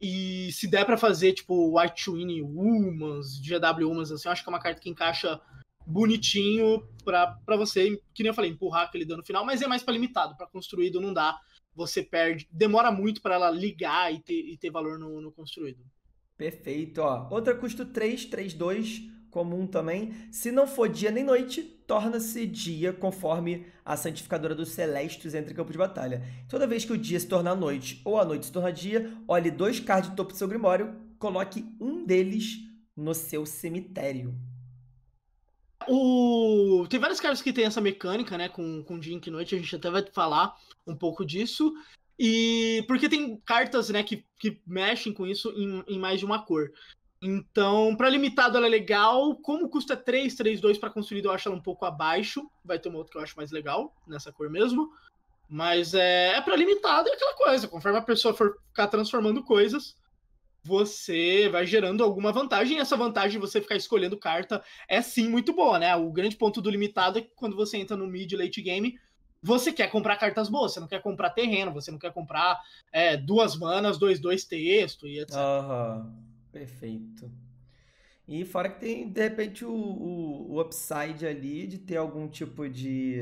E se der para fazer, tipo, White Twin, Humans, GW Humans, assim, eu acho que é uma carta que encaixa bonitinho para você, que nem eu falei, empurrar aquele dano final, mas é mais pra limitado, para construído não dá você perde, demora muito para ela ligar e ter, e ter valor no, no construído. Perfeito, ó. Outra custo 3, 3, 2, comum também. Se não for dia nem noite, torna-se dia, conforme a santificadora dos celestes entra em campo de batalha. Toda vez que o dia se tornar noite ou a noite se tornar dia, olhe dois cards do topo do seu grimório, coloque um deles no seu cemitério o... Tem vários caras que tem essa mecânica, né? Com, com dia e noite, a gente até vai falar um pouco disso. E porque tem cartas, né, que, que mexem com isso em, em mais de uma cor. Então, para limitado ela é legal. Como custa 3, é 3, 2 para construir, eu acho ela um pouco abaixo. Vai ter uma outra que eu acho mais legal, nessa cor mesmo. Mas é, é para limitado é aquela coisa. Conforme a pessoa for ficar transformando coisas, você vai gerando alguma vantagem. Essa vantagem de você ficar escolhendo carta é sim muito boa, né? O grande ponto do limitado é que quando você entra no mid late game, você quer comprar cartas boas, você não quer comprar terreno, você não quer comprar é, duas manas, dois, dois texto e etc. Aham, perfeito. E fora que tem, de repente, o, o, o upside ali de ter algum tipo de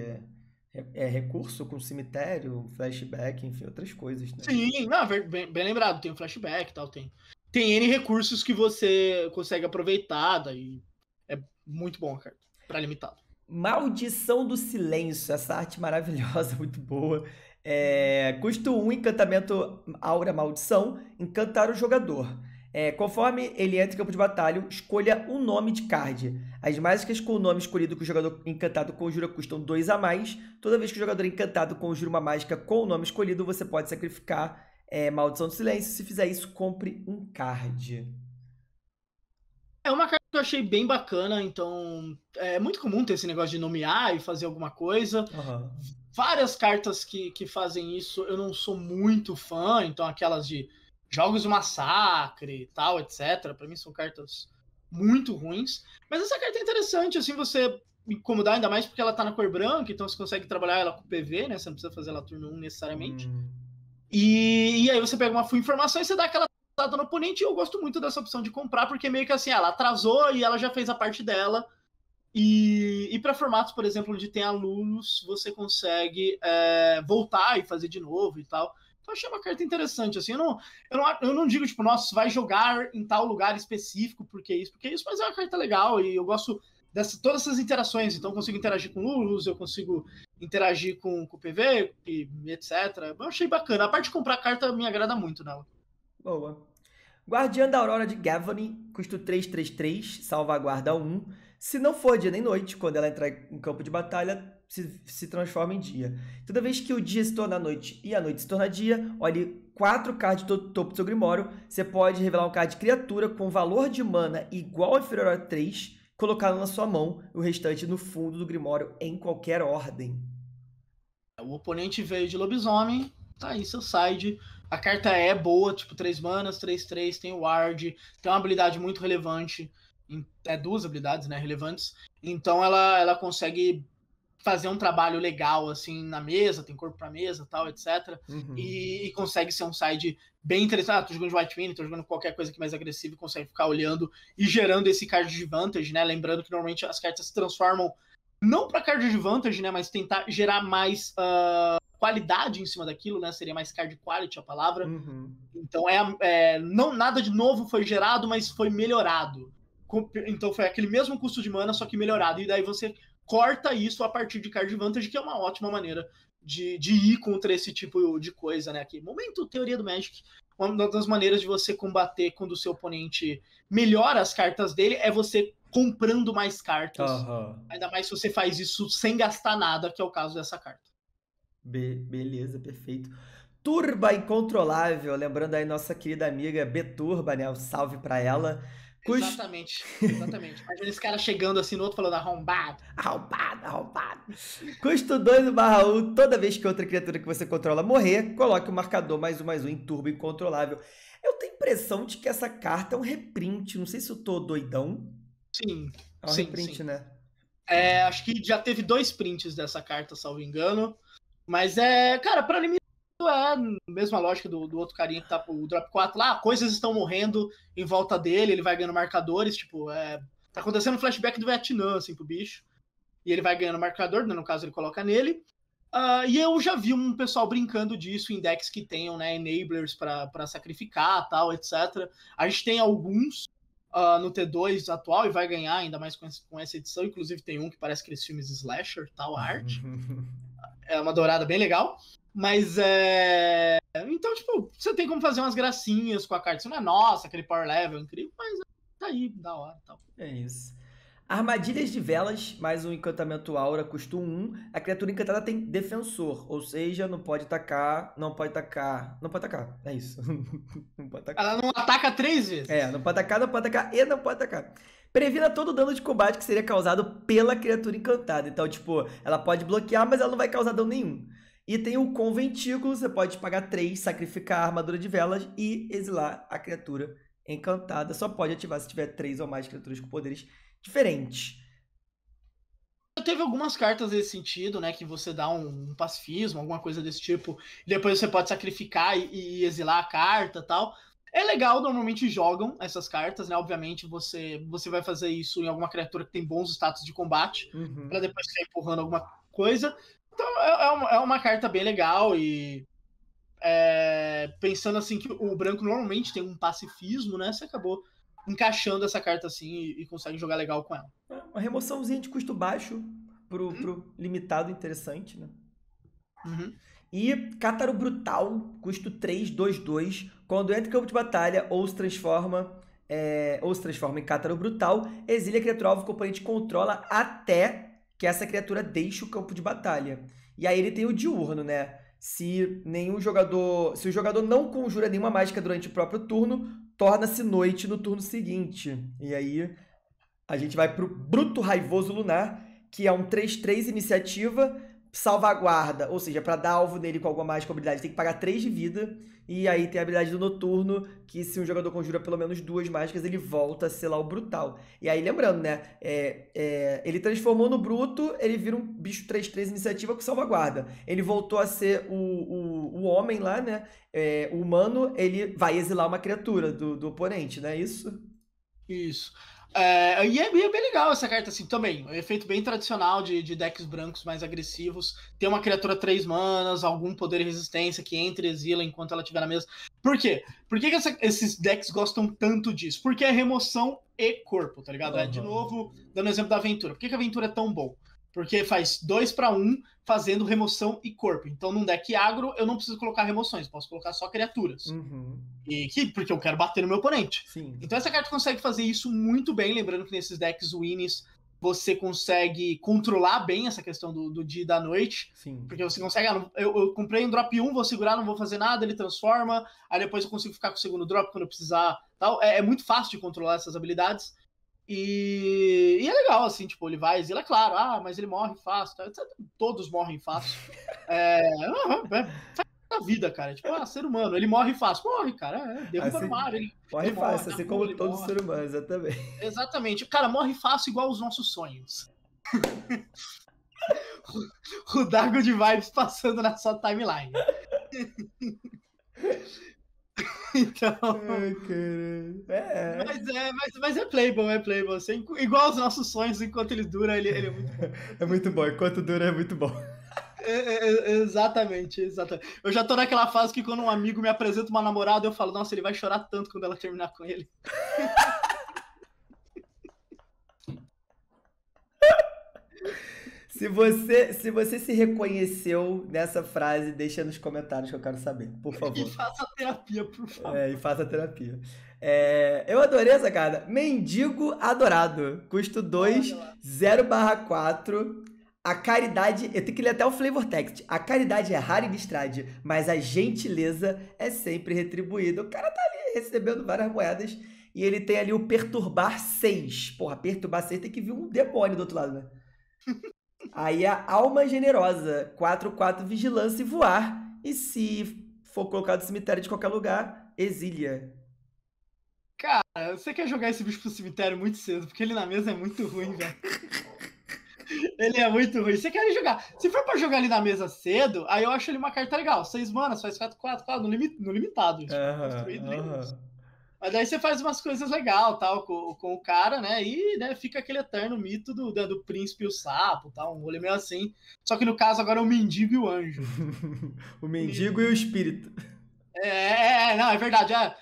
é, é recurso com cemitério, flashback, enfim, outras coisas, né? Sim, não, bem, bem lembrado, tem o flashback e tal, tem tem N recursos que você consegue aproveitar, daí é muito bom, cara, pra limitado. Maldição do Silêncio, essa arte maravilhosa, *laughs* muito boa. É, custo 1, um, encantamento Aura Maldição, encantar o jogador. É, conforme ele entra em campo de batalha, escolha um nome de card. As mágicas com o nome escolhido que o jogador encantado conjura custam 2 a mais. Toda vez que o jogador é encantado conjura uma mágica com o nome escolhido, você pode sacrificar é, Maldição do Silêncio. Se fizer isso, compre um card. É uma carta que eu achei bem bacana, então é muito comum ter esse negócio de nomear e fazer alguma coisa. Uhum. Várias cartas que, que fazem isso, eu não sou muito fã, então aquelas de jogos de massacre e tal, etc. Para mim são cartas muito ruins. Mas essa carta é interessante, assim, você incomodar ainda mais porque ela tá na cor branca, então você consegue trabalhar ela com PV, né? Você não precisa fazer ela turno 1 necessariamente. Hum. E, e aí você pega uma informação e você dá aquela dada no oponente. E eu gosto muito dessa opção de comprar, porque meio que assim, ela atrasou e ela já fez a parte dela. E, e para formatos, por exemplo, onde tem alunos, você consegue é, voltar e fazer de novo e tal. Então achei uma carta interessante, assim. Eu não, eu não, eu não digo, tipo, nossa, vai jogar em tal lugar específico, porque isso, porque isso, mas é uma carta legal e eu gosto dessa, todas essas interações. Então, eu consigo interagir com Lulus, eu consigo interagir com, com o PV e etc. Eu achei bacana. A parte de comprar carta me agrada muito nela. Boa. Guardiã da Aurora de Gavany, custo 333, salvaguarda 1. Se não for dia nem noite, quando ela entrar em campo de batalha, se, se transforma em dia. Toda vez que o dia se torna noite e a noite se torna dia, olhe 4 cards do topo do seu Grimório. Você pode revelar um card de criatura com valor de mana igual ou inferior a 3 colocá-lo na sua mão e o restante no fundo do Grimório em qualquer ordem. O oponente veio de lobisomem, tá aí seu side. A carta é boa, tipo, 3 manas, 3, 3, tem o ward, tem uma habilidade muito relevante. É duas habilidades, né, relevantes. Então ela, ela consegue fazer um trabalho legal, assim, na mesa, tem corpo pra mesa tal, etc. Uhum. E, e, consegue ser um side bem interessante. Ah, tô jogando de White Mini, tô jogando qualquer coisa que é mais agressiva e consegue ficar olhando e gerando esse card de vantage, né? Lembrando que normalmente as cartas se transformam não para card de vantage, né? Mas tentar gerar mais uh, qualidade em cima daquilo, né? Seria mais card quality a palavra. Uhum. Então é, é, não nada de novo foi gerado, mas foi melhorado. Então foi aquele mesmo custo de mana, só que melhorado. E daí você corta isso a partir de card vantage, que é uma ótima maneira de, de ir contra esse tipo de coisa, né? Aqui. Momento teoria do Magic. Uma das maneiras de você combater quando o seu oponente melhora as cartas dele é você comprando mais cartas. Uhum. Ainda mais se você faz isso sem gastar nada, que é o caso dessa carta. Be beleza, perfeito. Turba Incontrolável, lembrando aí nossa querida amiga Beturba, né? Um salve para ela. Exatamente, exatamente. Imagina esse cara chegando assim no outro falando arrombado. Arrombado, arrombado. Custo 2 barra 1. Toda vez que outra criatura que você controla morrer, coloque o marcador mais um mais um em turbo incontrolável. Eu tenho impressão de que essa carta é um reprint. Não sei se eu tô doidão. Sim. É um sim, reprint, sim. né? É, acho que já teve dois prints dessa carta, salvo engano. Mas é, cara, para mim é mesma lógica do, do outro carinha que tá o drop 4 lá, ah, coisas estão morrendo em volta dele, ele vai ganhando marcadores, tipo, é, tá acontecendo um flashback do Vietnã, assim, pro bicho. E ele vai ganhando marcador, né, no caso ele coloca nele. Uh, e eu já vi um pessoal brincando disso em decks que tenham, né, enablers para sacrificar, tal, etc. A gente tem alguns uh, no T2 atual e vai ganhar ainda mais com, esse, com, essa edição. Inclusive tem um que parece aqueles filmes slasher, tal, arte. Uhum. *laughs* é uma dourada bem legal. Mas é. Então, tipo, você tem como fazer umas gracinhas com a carta. Isso não é nossa, aquele power level é incrível, mas tá aí, da hora tal. É isso. Armadilhas de velas, mais um encantamento aura, custo 1. A criatura encantada tem defensor, ou seja, não pode atacar, não pode atacar, não pode atacar, é isso. *laughs* não pode atacar. Ela não ataca três vezes. É, não pode atacar, não pode atacar e não pode atacar. Previna todo o dano de combate que seria causado pela criatura encantada. Então, tipo, ela pode bloquear, mas ela não vai causar dano nenhum. E tem o conventículo, você pode pagar três, sacrificar a armadura de velas e exilar a criatura encantada. Só pode ativar se tiver três ou mais criaturas com poderes diferentes. Teve algumas cartas nesse sentido, né? Que você dá um, um pacifismo, alguma coisa desse tipo, e depois você pode sacrificar e, e exilar a carta tal. É legal, normalmente jogam essas cartas, né? Obviamente você, você vai fazer isso em alguma criatura que tem bons status de combate, uhum. para depois ficar empurrando alguma coisa. Então é, é, uma, é uma carta bem legal e é, pensando assim que o branco normalmente tem um pacifismo, né? Você acabou encaixando essa carta assim e, e consegue jogar legal com ela. É uma remoçãozinha de custo baixo pro, uhum. pro limitado interessante, né? Uhum. E Cátaro Brutal, custo 3, 2, 2. Quando entra em campo de batalha ou se transforma, é, ou se transforma em Cátaro Brutal, exilia criatura alvo, o componente controla até que essa criatura deixe o campo de batalha. E aí ele tem o diurno, né? Se nenhum jogador. Se o jogador não conjura nenhuma mágica durante o próprio turno, torna-se noite no turno seguinte. E aí a gente vai pro Bruto Raivoso Lunar, que é um 3-3 iniciativa salvaguarda, ou seja, para dar alvo nele com alguma mais habilidade, tem que pagar 3 de vida. E aí tem a habilidade do noturno, que se um jogador conjura pelo menos duas mágicas, ele volta a ser lá o brutal. E aí, lembrando, né? É, é, ele transformou no bruto, ele vira um bicho 3-3 iniciativa com salvaguarda. Ele voltou a ser o, o, o homem lá, né? É, o humano, ele vai exilar uma criatura do, do oponente, não é isso? Isso. É, e é, bem, é bem legal essa carta, assim, também. Um efeito bem tradicional de, de, decks brancos mais agressivos. Tem uma criatura três manas, algum poder e resistência que entra e exila enquanto ela estiver na mesa. Por quê? Por que, que essa, esses decks gostam tanto disso? Porque é remoção e corpo, tá ligado? Uhum. É, de novo, dando exemplo da aventura. Por que, que a aventura é tão bom? Porque faz dois para um, fazendo remoção e corpo. Então, num deck agro, eu não preciso colocar remoções, posso colocar só criaturas. Uhum. E que, porque eu quero bater no meu oponente. Sim. Então essa carta consegue fazer isso muito bem, lembrando que nesses decks winnings você consegue controlar bem essa questão do, do dia e da noite. Sim. Porque você consegue. Ah, eu, eu, comprei um drop 1, vou segurar, não vou fazer nada, ele transforma. Aí depois eu consigo ficar com o segundo drop quando eu precisar. tal. É, é muito fácil de controlar essas habilidades. E, e, é legal, assim, tipo, ele vai, ele é claro, ah, mas ele morre fácil, tá, todos morrem fácil. *laughs* É, é, faz a vida, cara, tipo, ah, ser humano, ele morre fácil, morre, cara, é, derruba assim, no mar. Ele, morre ele fácil, morre, assim como todos os seres humanos, exatamente. Exatamente, cara, morre fácil igual os nossos sonhos. *laughs* o Dago de Vibes passando na sua timeline. *laughs* *laughs* Então. Ai, é, é. Mas é, mas, mas é Playboy, é Playboy. Assim, igual os nossos sonhos, enquanto ele dura, ele, ele é muito bom. *laughs* É muito bom, enquanto dura é muito bom. É, é, é, exatamente, exatamente. Eu já tô naquela fase que quando um amigo me apresenta uma namorada, eu falo, nossa, ele vai chorar tanto quando ela terminar com ele. *laughs* Se você, se você se reconheceu nessa frase, deixa nos comentários que eu quero saber, por favor. E faça terapia, por favor. É, e faça terapia. É, eu adorei essa cara. Mendigo Adorado. Custo 2, 0 4. A caridade. Eu tenho que ler até o flavor text. A caridade é rara e bistrade, mas a gentileza é sempre retribuída. O cara tá ali recebendo várias moedas e ele tem ali o perturbar 6. Porra, perturbar 6 tem que vir um demônio do outro lado, né? Aí a alma é generosa, 4-4 vigilância e voar. E se for colocado no cemitério de qualquer lugar, exília. Cara, você quer jogar esse bicho pro cemitério muito cedo, porque ele na mesa é muito ruim, velho. ele é muito ruim. Você quer jogar. Se for pra jogar ele na mesa cedo, aí eu acho ele uma carta legal. Seis manas, faz 4, 4, 4, no, limit, no limitado. Tipo, uh -huh, construído, uh né? -huh. Mas daí você faz umas coisas legais tal, com, com, o cara, né? E né, fica aquele eterno mito do, do, do príncipe e o sapo, tal, um rolê meio assim. Só que no caso agora é o mendigo e o anjo. *laughs* o mendigo e... e o espírito. É, é, é, não, é verdade. É.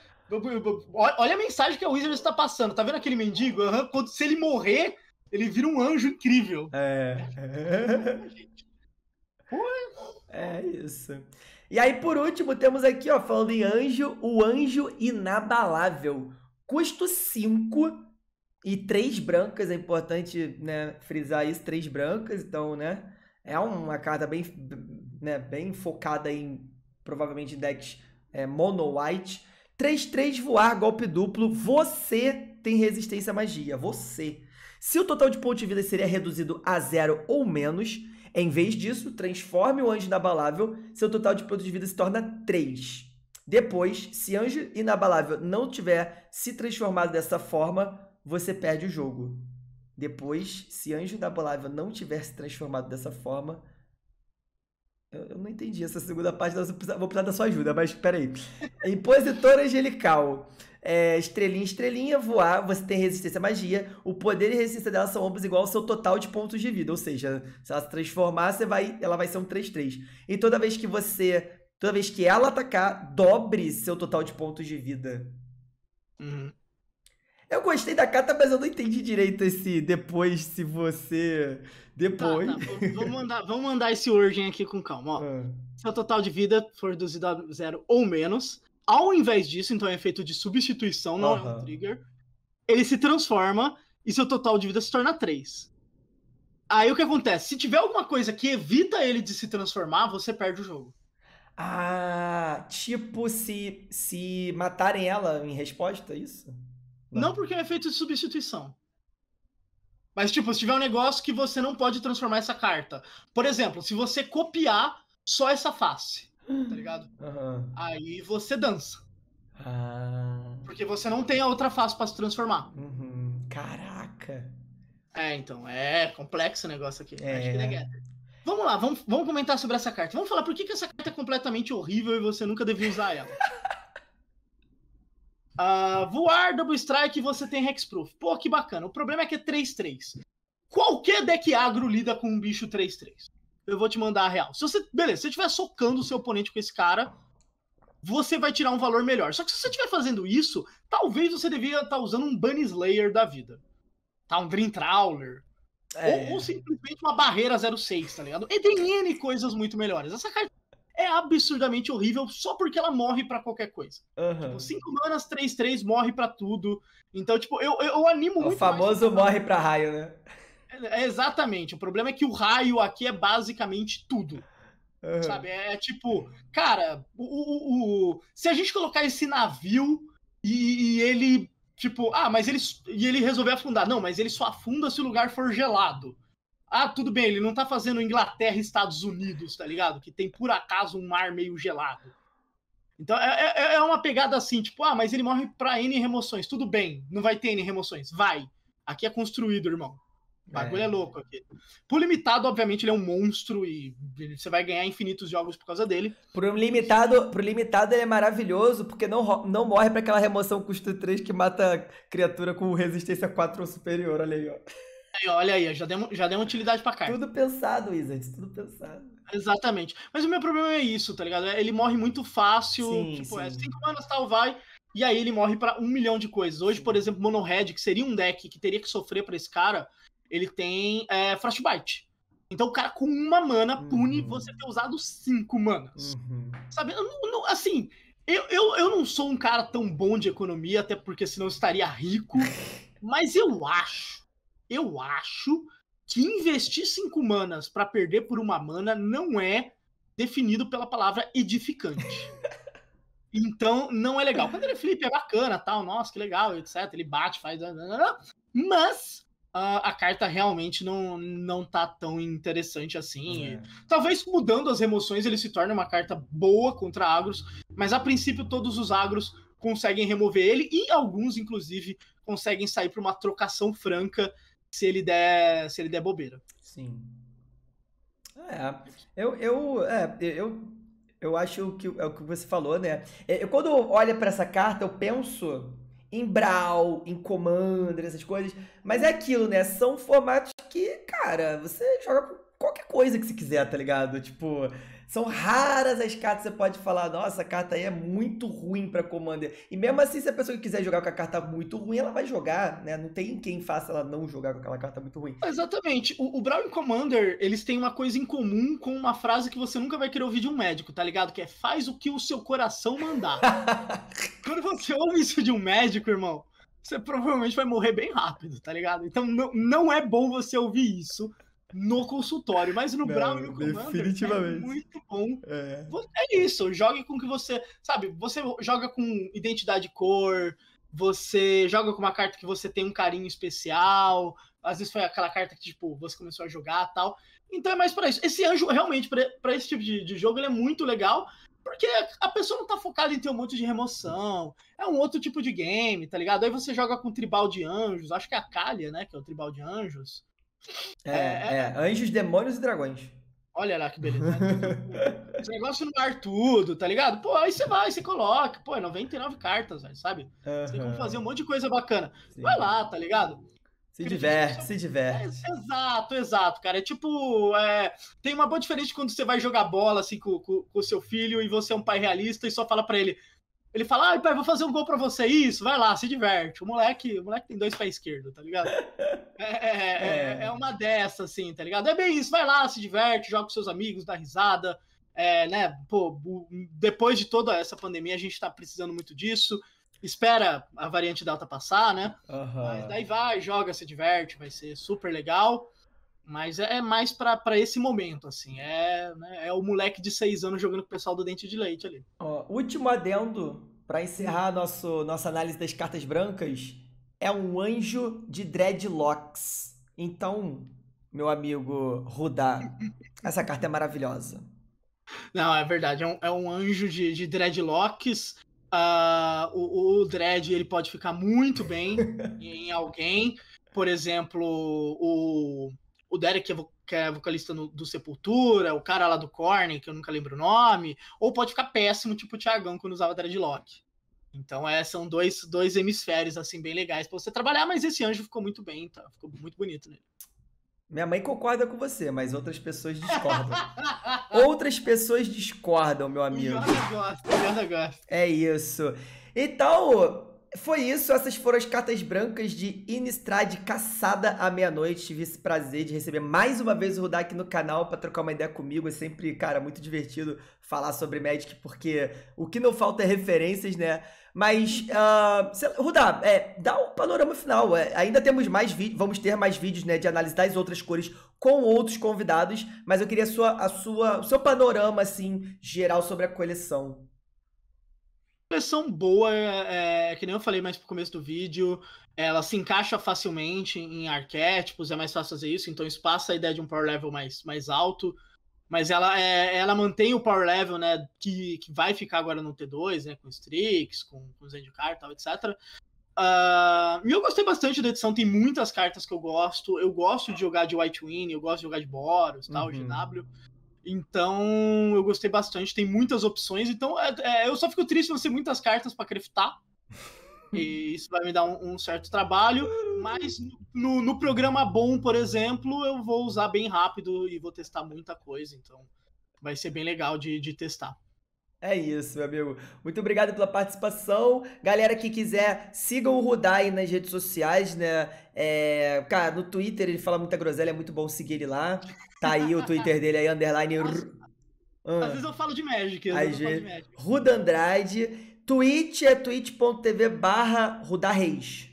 Olha a mensagem que a Wizard está passando. Tá vendo aquele mendigo? Uhum. Quando, se ele morrer, ele vira um anjo incrível. É. É, *laughs* é isso. E aí, por último, temos aqui, ó, falando em anjo, o anjo inabalável. Custo 5 e 3 brancas, é importante né, frisar isso, 3 brancas, então, né? É uma carta bem, né, bem focada em provavelmente decks é, mono white. 3-3 voar, golpe duplo. Você tem resistência à magia. Você. Se o total de pontos de vida seria reduzido a zero ou menos, em vez disso, transforme o anjo inabalável, seu total de pontos de vida se torna 3. Depois, se anjo inabalável não tiver se transformado dessa forma, você perde o jogo. Depois, se anjo inabalável não tiver se transformado dessa forma, eu, não entendi essa segunda parte, vou precisar da sua ajuda, mas peraí. *laughs* Impositor angelical é, estrelinha, estrelinha, voar, você tem resistência à magia, o poder e resistência dela são ambos igual ao seu total de pontos de vida, ou seja, se ela se transformar, você vai, ela vai ser um 3-3. E toda vez que você, toda vez que ela atacar, dobre seu total de pontos de vida. Uhum. Eu gostei da carta, mas eu não entendi direito esse depois, se você. Depois. Tá, tá. Vamos, mandar, mandar esse urgent aqui com calma. Ó. *laughs* Ah. Seu total de vida for reduzido a zero ou menos, ao invés disso, então é efeito de substituição, não uhum. é um trigger. Ele se transforma e seu total de vida se torna 3. Aí o que acontece? Se tiver alguma coisa que evita ele de se transformar, você perde o jogo. Ah, tipo se, se matarem ela em resposta a é isso? Não. não, porque é efeito de substituição. Mas, tipo, se tiver um negócio que você não pode transformar essa carta. Por exemplo, se você copiar só essa face tá ligado? Uhum. Aí você dança. Ah. Porque você não tem a outra face para se transformar. Uhum. Caraca. É, então, é complexo o negócio aqui. É. é vamos lá, vamos, vamos comentar sobre essa carta. Vamos falar por que, que essa carta é completamente horrível e você nunca devia usar ela. uh, *laughs* voar, double strike, você tem Hexproof. Pô, que bacana. O problema é que é 3-3. Qualquer deck agro lida com um bicho 3-3 eu vou te mandar a real. Se você, beleza, se você estiver socando o seu oponente com esse cara, você vai tirar um valor melhor. Só que se você estiver fazendo isso, talvez você devia estar tá usando um Bunny Slayer da vida. Tá? Um Dream Trawler. É. Ou, ou, simplesmente uma barreira 06, tá ligado? E tem N coisas muito melhores. Essa carta é absurdamente horrível só porque ela morre para qualquer coisa. 5 tipo, manas, 3, 3, morre para tudo. Então, tipo, eu, eu animo o muito. O famoso mais... morre pra raio, né? É, exatamente. O problema é que o raio aqui é basicamente tudo. Uhum. Sabe? É, é, tipo, cara, o, o, o, se a gente colocar esse navio e, e, ele, tipo, ah, mas ele, e ele resolver afundar. Não, mas ele só afunda se o lugar for gelado. Ah, tudo bem, ele não tá fazendo Inglaterra e Estados Unidos, tá ligado? Que tem por acaso um mar meio gelado. Então é, é, é uma pegada assim, tipo, ah, mas ele morre pra N remoções. Tudo bem, não vai ter N remoções. Vai. Aqui é construído, irmão bagulho é. é. louco aqui. Por limitado, obviamente, ele é um monstro e você vai ganhar infinitos jogos por causa dele. Pro limitado, por limitado ele é maravilhoso porque não, não morre para aquela remoção custo 3 que mata criatura com resistência 4 ou superior. Olha aí, ó. Aí, olha aí, já deu, já deu utilidade pra cá. Tudo pensado, Wizard, tudo pensado. Exatamente. Mas o meu problema é isso, tá ligado? É, ele morre muito fácil. Sim, tipo, é sim. é 5 manas, tal, vai. E aí ele morre para um milhão de coisas. Hoje, por exemplo, Mono Red, que seria um deck que teria que sofrer para esse cara, ele tem é, Frostbite. Então o cara com uma mana uhum. pune você ter usado cinco manas. Uhum. Sabe? não, assim, eu, eu, eu não sou um cara tão bom de economia, até porque senão estaria rico. *laughs* mas eu acho, eu acho que investir cinco manas para perder por uma mana não é definido pela palavra edificante. *laughs* então, não é legal. Quando ele é flip, é bacana, tal, nossa, que legal, etc. Ele bate, faz. Mas a, carta realmente não, não tá tão interessante assim. É. Talvez mudando as remoções ele se torne uma carta boa contra agros, mas a princípio todos os agros conseguem remover ele e alguns, inclusive, conseguem sair para uma trocação franca se ele der, se ele der bobeira. Sim. É, eu, eu, é, eu, eu acho que é o que você falou, né? É, eu, quando eu olho para essa carta, eu penso em Brawl, em Commander, essas coisas. Mas é aquilo, né? São formatos que, cara, você joga qualquer coisa que você quiser, tá ligado? Tipo, são raras as cartas que você pode falar, nossa, a carta aí é muito ruim para Commander. E mesmo assim, se a pessoa quiser jogar com a carta muito ruim, ela vai jogar, né? Não tem quem faça ela não jogar com aquela carta muito ruim. Exatamente. O, o Brown Commander, eles têm uma coisa em comum com uma frase que você nunca vai querer ouvir de um médico, tá ligado? Que é faz o que o seu coração mandar. *laughs* Quando você ouve isso de um médico, irmão, você provavelmente vai morrer bem rápido, tá ligado? Então não, não é bom você ouvir isso no consultório, mas no Brown e no Commander é muito bom. É. é. isso, jogue com que você, sabe, você joga com identidade cor, você joga com uma carta que você tem um carinho especial, às vezes foi aquela carta que, tipo, você começou a jogar tal. Então é mais para isso. Esse anjo, realmente, para esse tipo de, de jogo, ele é muito legal, porque a pessoa não tá focada em ter um monte de remoção. É um outro tipo de game, tá ligado? Aí você joga com tribal de anjos, acho que é a Calha, né? Que é o tribal de anjos. É, é, é, é, anjos, demônios e dragões. Olha lá que beleza. *laughs* Esse negócio no é ar tudo, tá ligado? Pô, aí você vai, você coloca, pô, 99 é cartas, sabe? Uhum. Você tem como fazer um monte de coisa bacana. Sim. Vai lá, tá ligado? Se Acredito diverte, você... se diverte. É, exato, exato, cara. É tipo, é... tem uma boa diferença quando você vai jogar bola assim com o seu filho e você é um pai realista e só fala para ele, ele fala, ai, pai, vou fazer um gol pra você, isso, vai lá, se diverte. O moleque, o moleque tem dois pés esquerdo, tá ligado? É, é, é, uma dessa, assim, tá ligado? É bem isso, vai lá, se diverte, joga com seus amigos, dá risada. É, né, pô, depois de toda essa pandemia, a gente tá precisando muito disso. Espera a variante Delta passar, né? Uhum. Mas daí vai, joga, se diverte, vai ser super legal. Mas é, é mais para esse momento, assim. É, né, é o moleque de seis anos jogando com o pessoal do Dente de Leite ali. Ó, último adendo para encerrar nosso, nossa análise das cartas brancas. É um anjo de dreadlocks. Então, meu amigo Rudá, *laughs* essa carta é maravilhosa. Não, é verdade. É um, é um anjo de, de dreadlocks. Uh, o, o dread ele pode ficar muito bem *laughs* em alguém. Por exemplo, o o Derek, é que é vocalista no, do Sepultura, o cara lá do Korn, que eu nunca lembro o nome, ou pode ficar péssimo, tipo o Thiagão quando usava dreadlock. Então, é, são dois, dois hemisférios, assim, bem legais para você trabalhar, mas esse anjo ficou muito bem, tá? Ficou muito bonito nele. Minha mãe concorda com você, mas outras pessoas discordam. *laughs* outras pessoas discordam, meu amigo. Yanda gosta, Yanda gosta. É isso. Então, foi isso, essas foram as cartas brancas de Inistrad Caçada à Meia-Noite. Tive esse prazer de receber mais uma vez o Rudá aqui no canal para trocar uma ideia comigo. É sempre, cara, muito divertido falar sobre Magic, porque o que não falta é referências, né? Mas, uh, ah, Rudá, é, dá um panorama final. É, ainda temos mais vídeos, vamos ter mais vídeos né, de análise das outras cores com outros convidados, mas eu queria a sua, a sua, o seu panorama assim, geral sobre a coleção versão boa, é, é, é, que nem eu falei mais pro começo do vídeo, ela se encaixa facilmente em arquétipos, é mais fácil fazer isso, então isso passa a ideia de um power level mais, mais alto, mas ela, é, ela mantém o power level, né, que, que vai ficar agora no T2, né, com Strix, com, com Zendikar e tal, etc. Uh, ah, e eu gostei bastante da edição, tem muitas cartas que eu gosto, eu gosto de ah. jogar de White Win, eu gosto de jogar de Boros, tal, uhum. GW, então, eu gostei bastante. Tem muitas opções. Então, é, é, eu só fico triste não ter muitas cartas para craftar. *laughs* e isso vai me dar um, um certo trabalho. Mas no, no, programa bom, por exemplo, eu vou usar bem rápido e vou testar muita coisa. Então, vai ser bem legal de, de testar. É isso, meu amigo. Muito obrigado pela participação. Galera que quiser, sigam o Rudai nas redes sociais, né? É, cara, no Twitter ele fala muita groselha, é muito bom seguir ele lá. Tá aí o Twitter dele aí, underline. Ah. Às, às vezes eu falo de Magic. Às, às vezes eu Ruda Andrade. Twitch é twitch.tv barra Rudá Reis.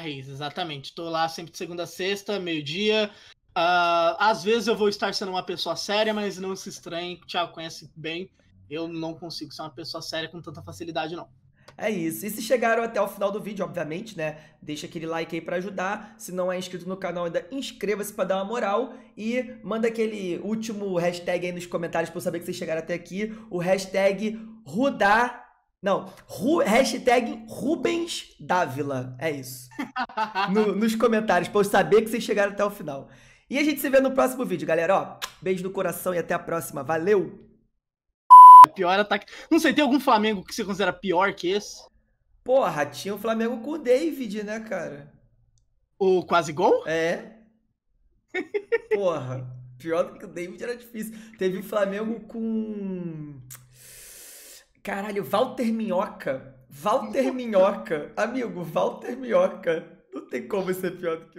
Reis, exatamente. Tô lá sempre de segunda a sexta, meio-dia. Uh, às vezes eu vou estar sendo uma pessoa séria, mas não se estranhe, Thiago conhece bem eu não consigo ser uma pessoa séria com tanta facilidade, não. É isso. E se chegaram até o final do vídeo, obviamente, né? Deixa aquele like aí para ajudar. Se não é inscrito no canal ainda, inscreva-se para dar uma moral e manda aquele último hashtag aí nos comentários para eu saber que vocês chegaram até aqui, o hashtag Rudá não, Ru, hashtag Rubens Dávila. É isso. *laughs* No, nos comentários, para eu saber que vocês chegaram até o final. E a gente se vê no próximo vídeo, galera. Ó, beijo no coração e até a próxima. Valeu! Pior ataque. Não sei, tem algum Flamengo que você considera pior que esse? Porra, tinha o Flamengo com o David, né, cara? O quase gol? É. Porra, pior do que o David era difícil. Teve o Flamengo com. Caralho, Walter Minhoca. Walter Minhoca. Amigo, Walter Minhoca. Não tem como ser pior do que eu.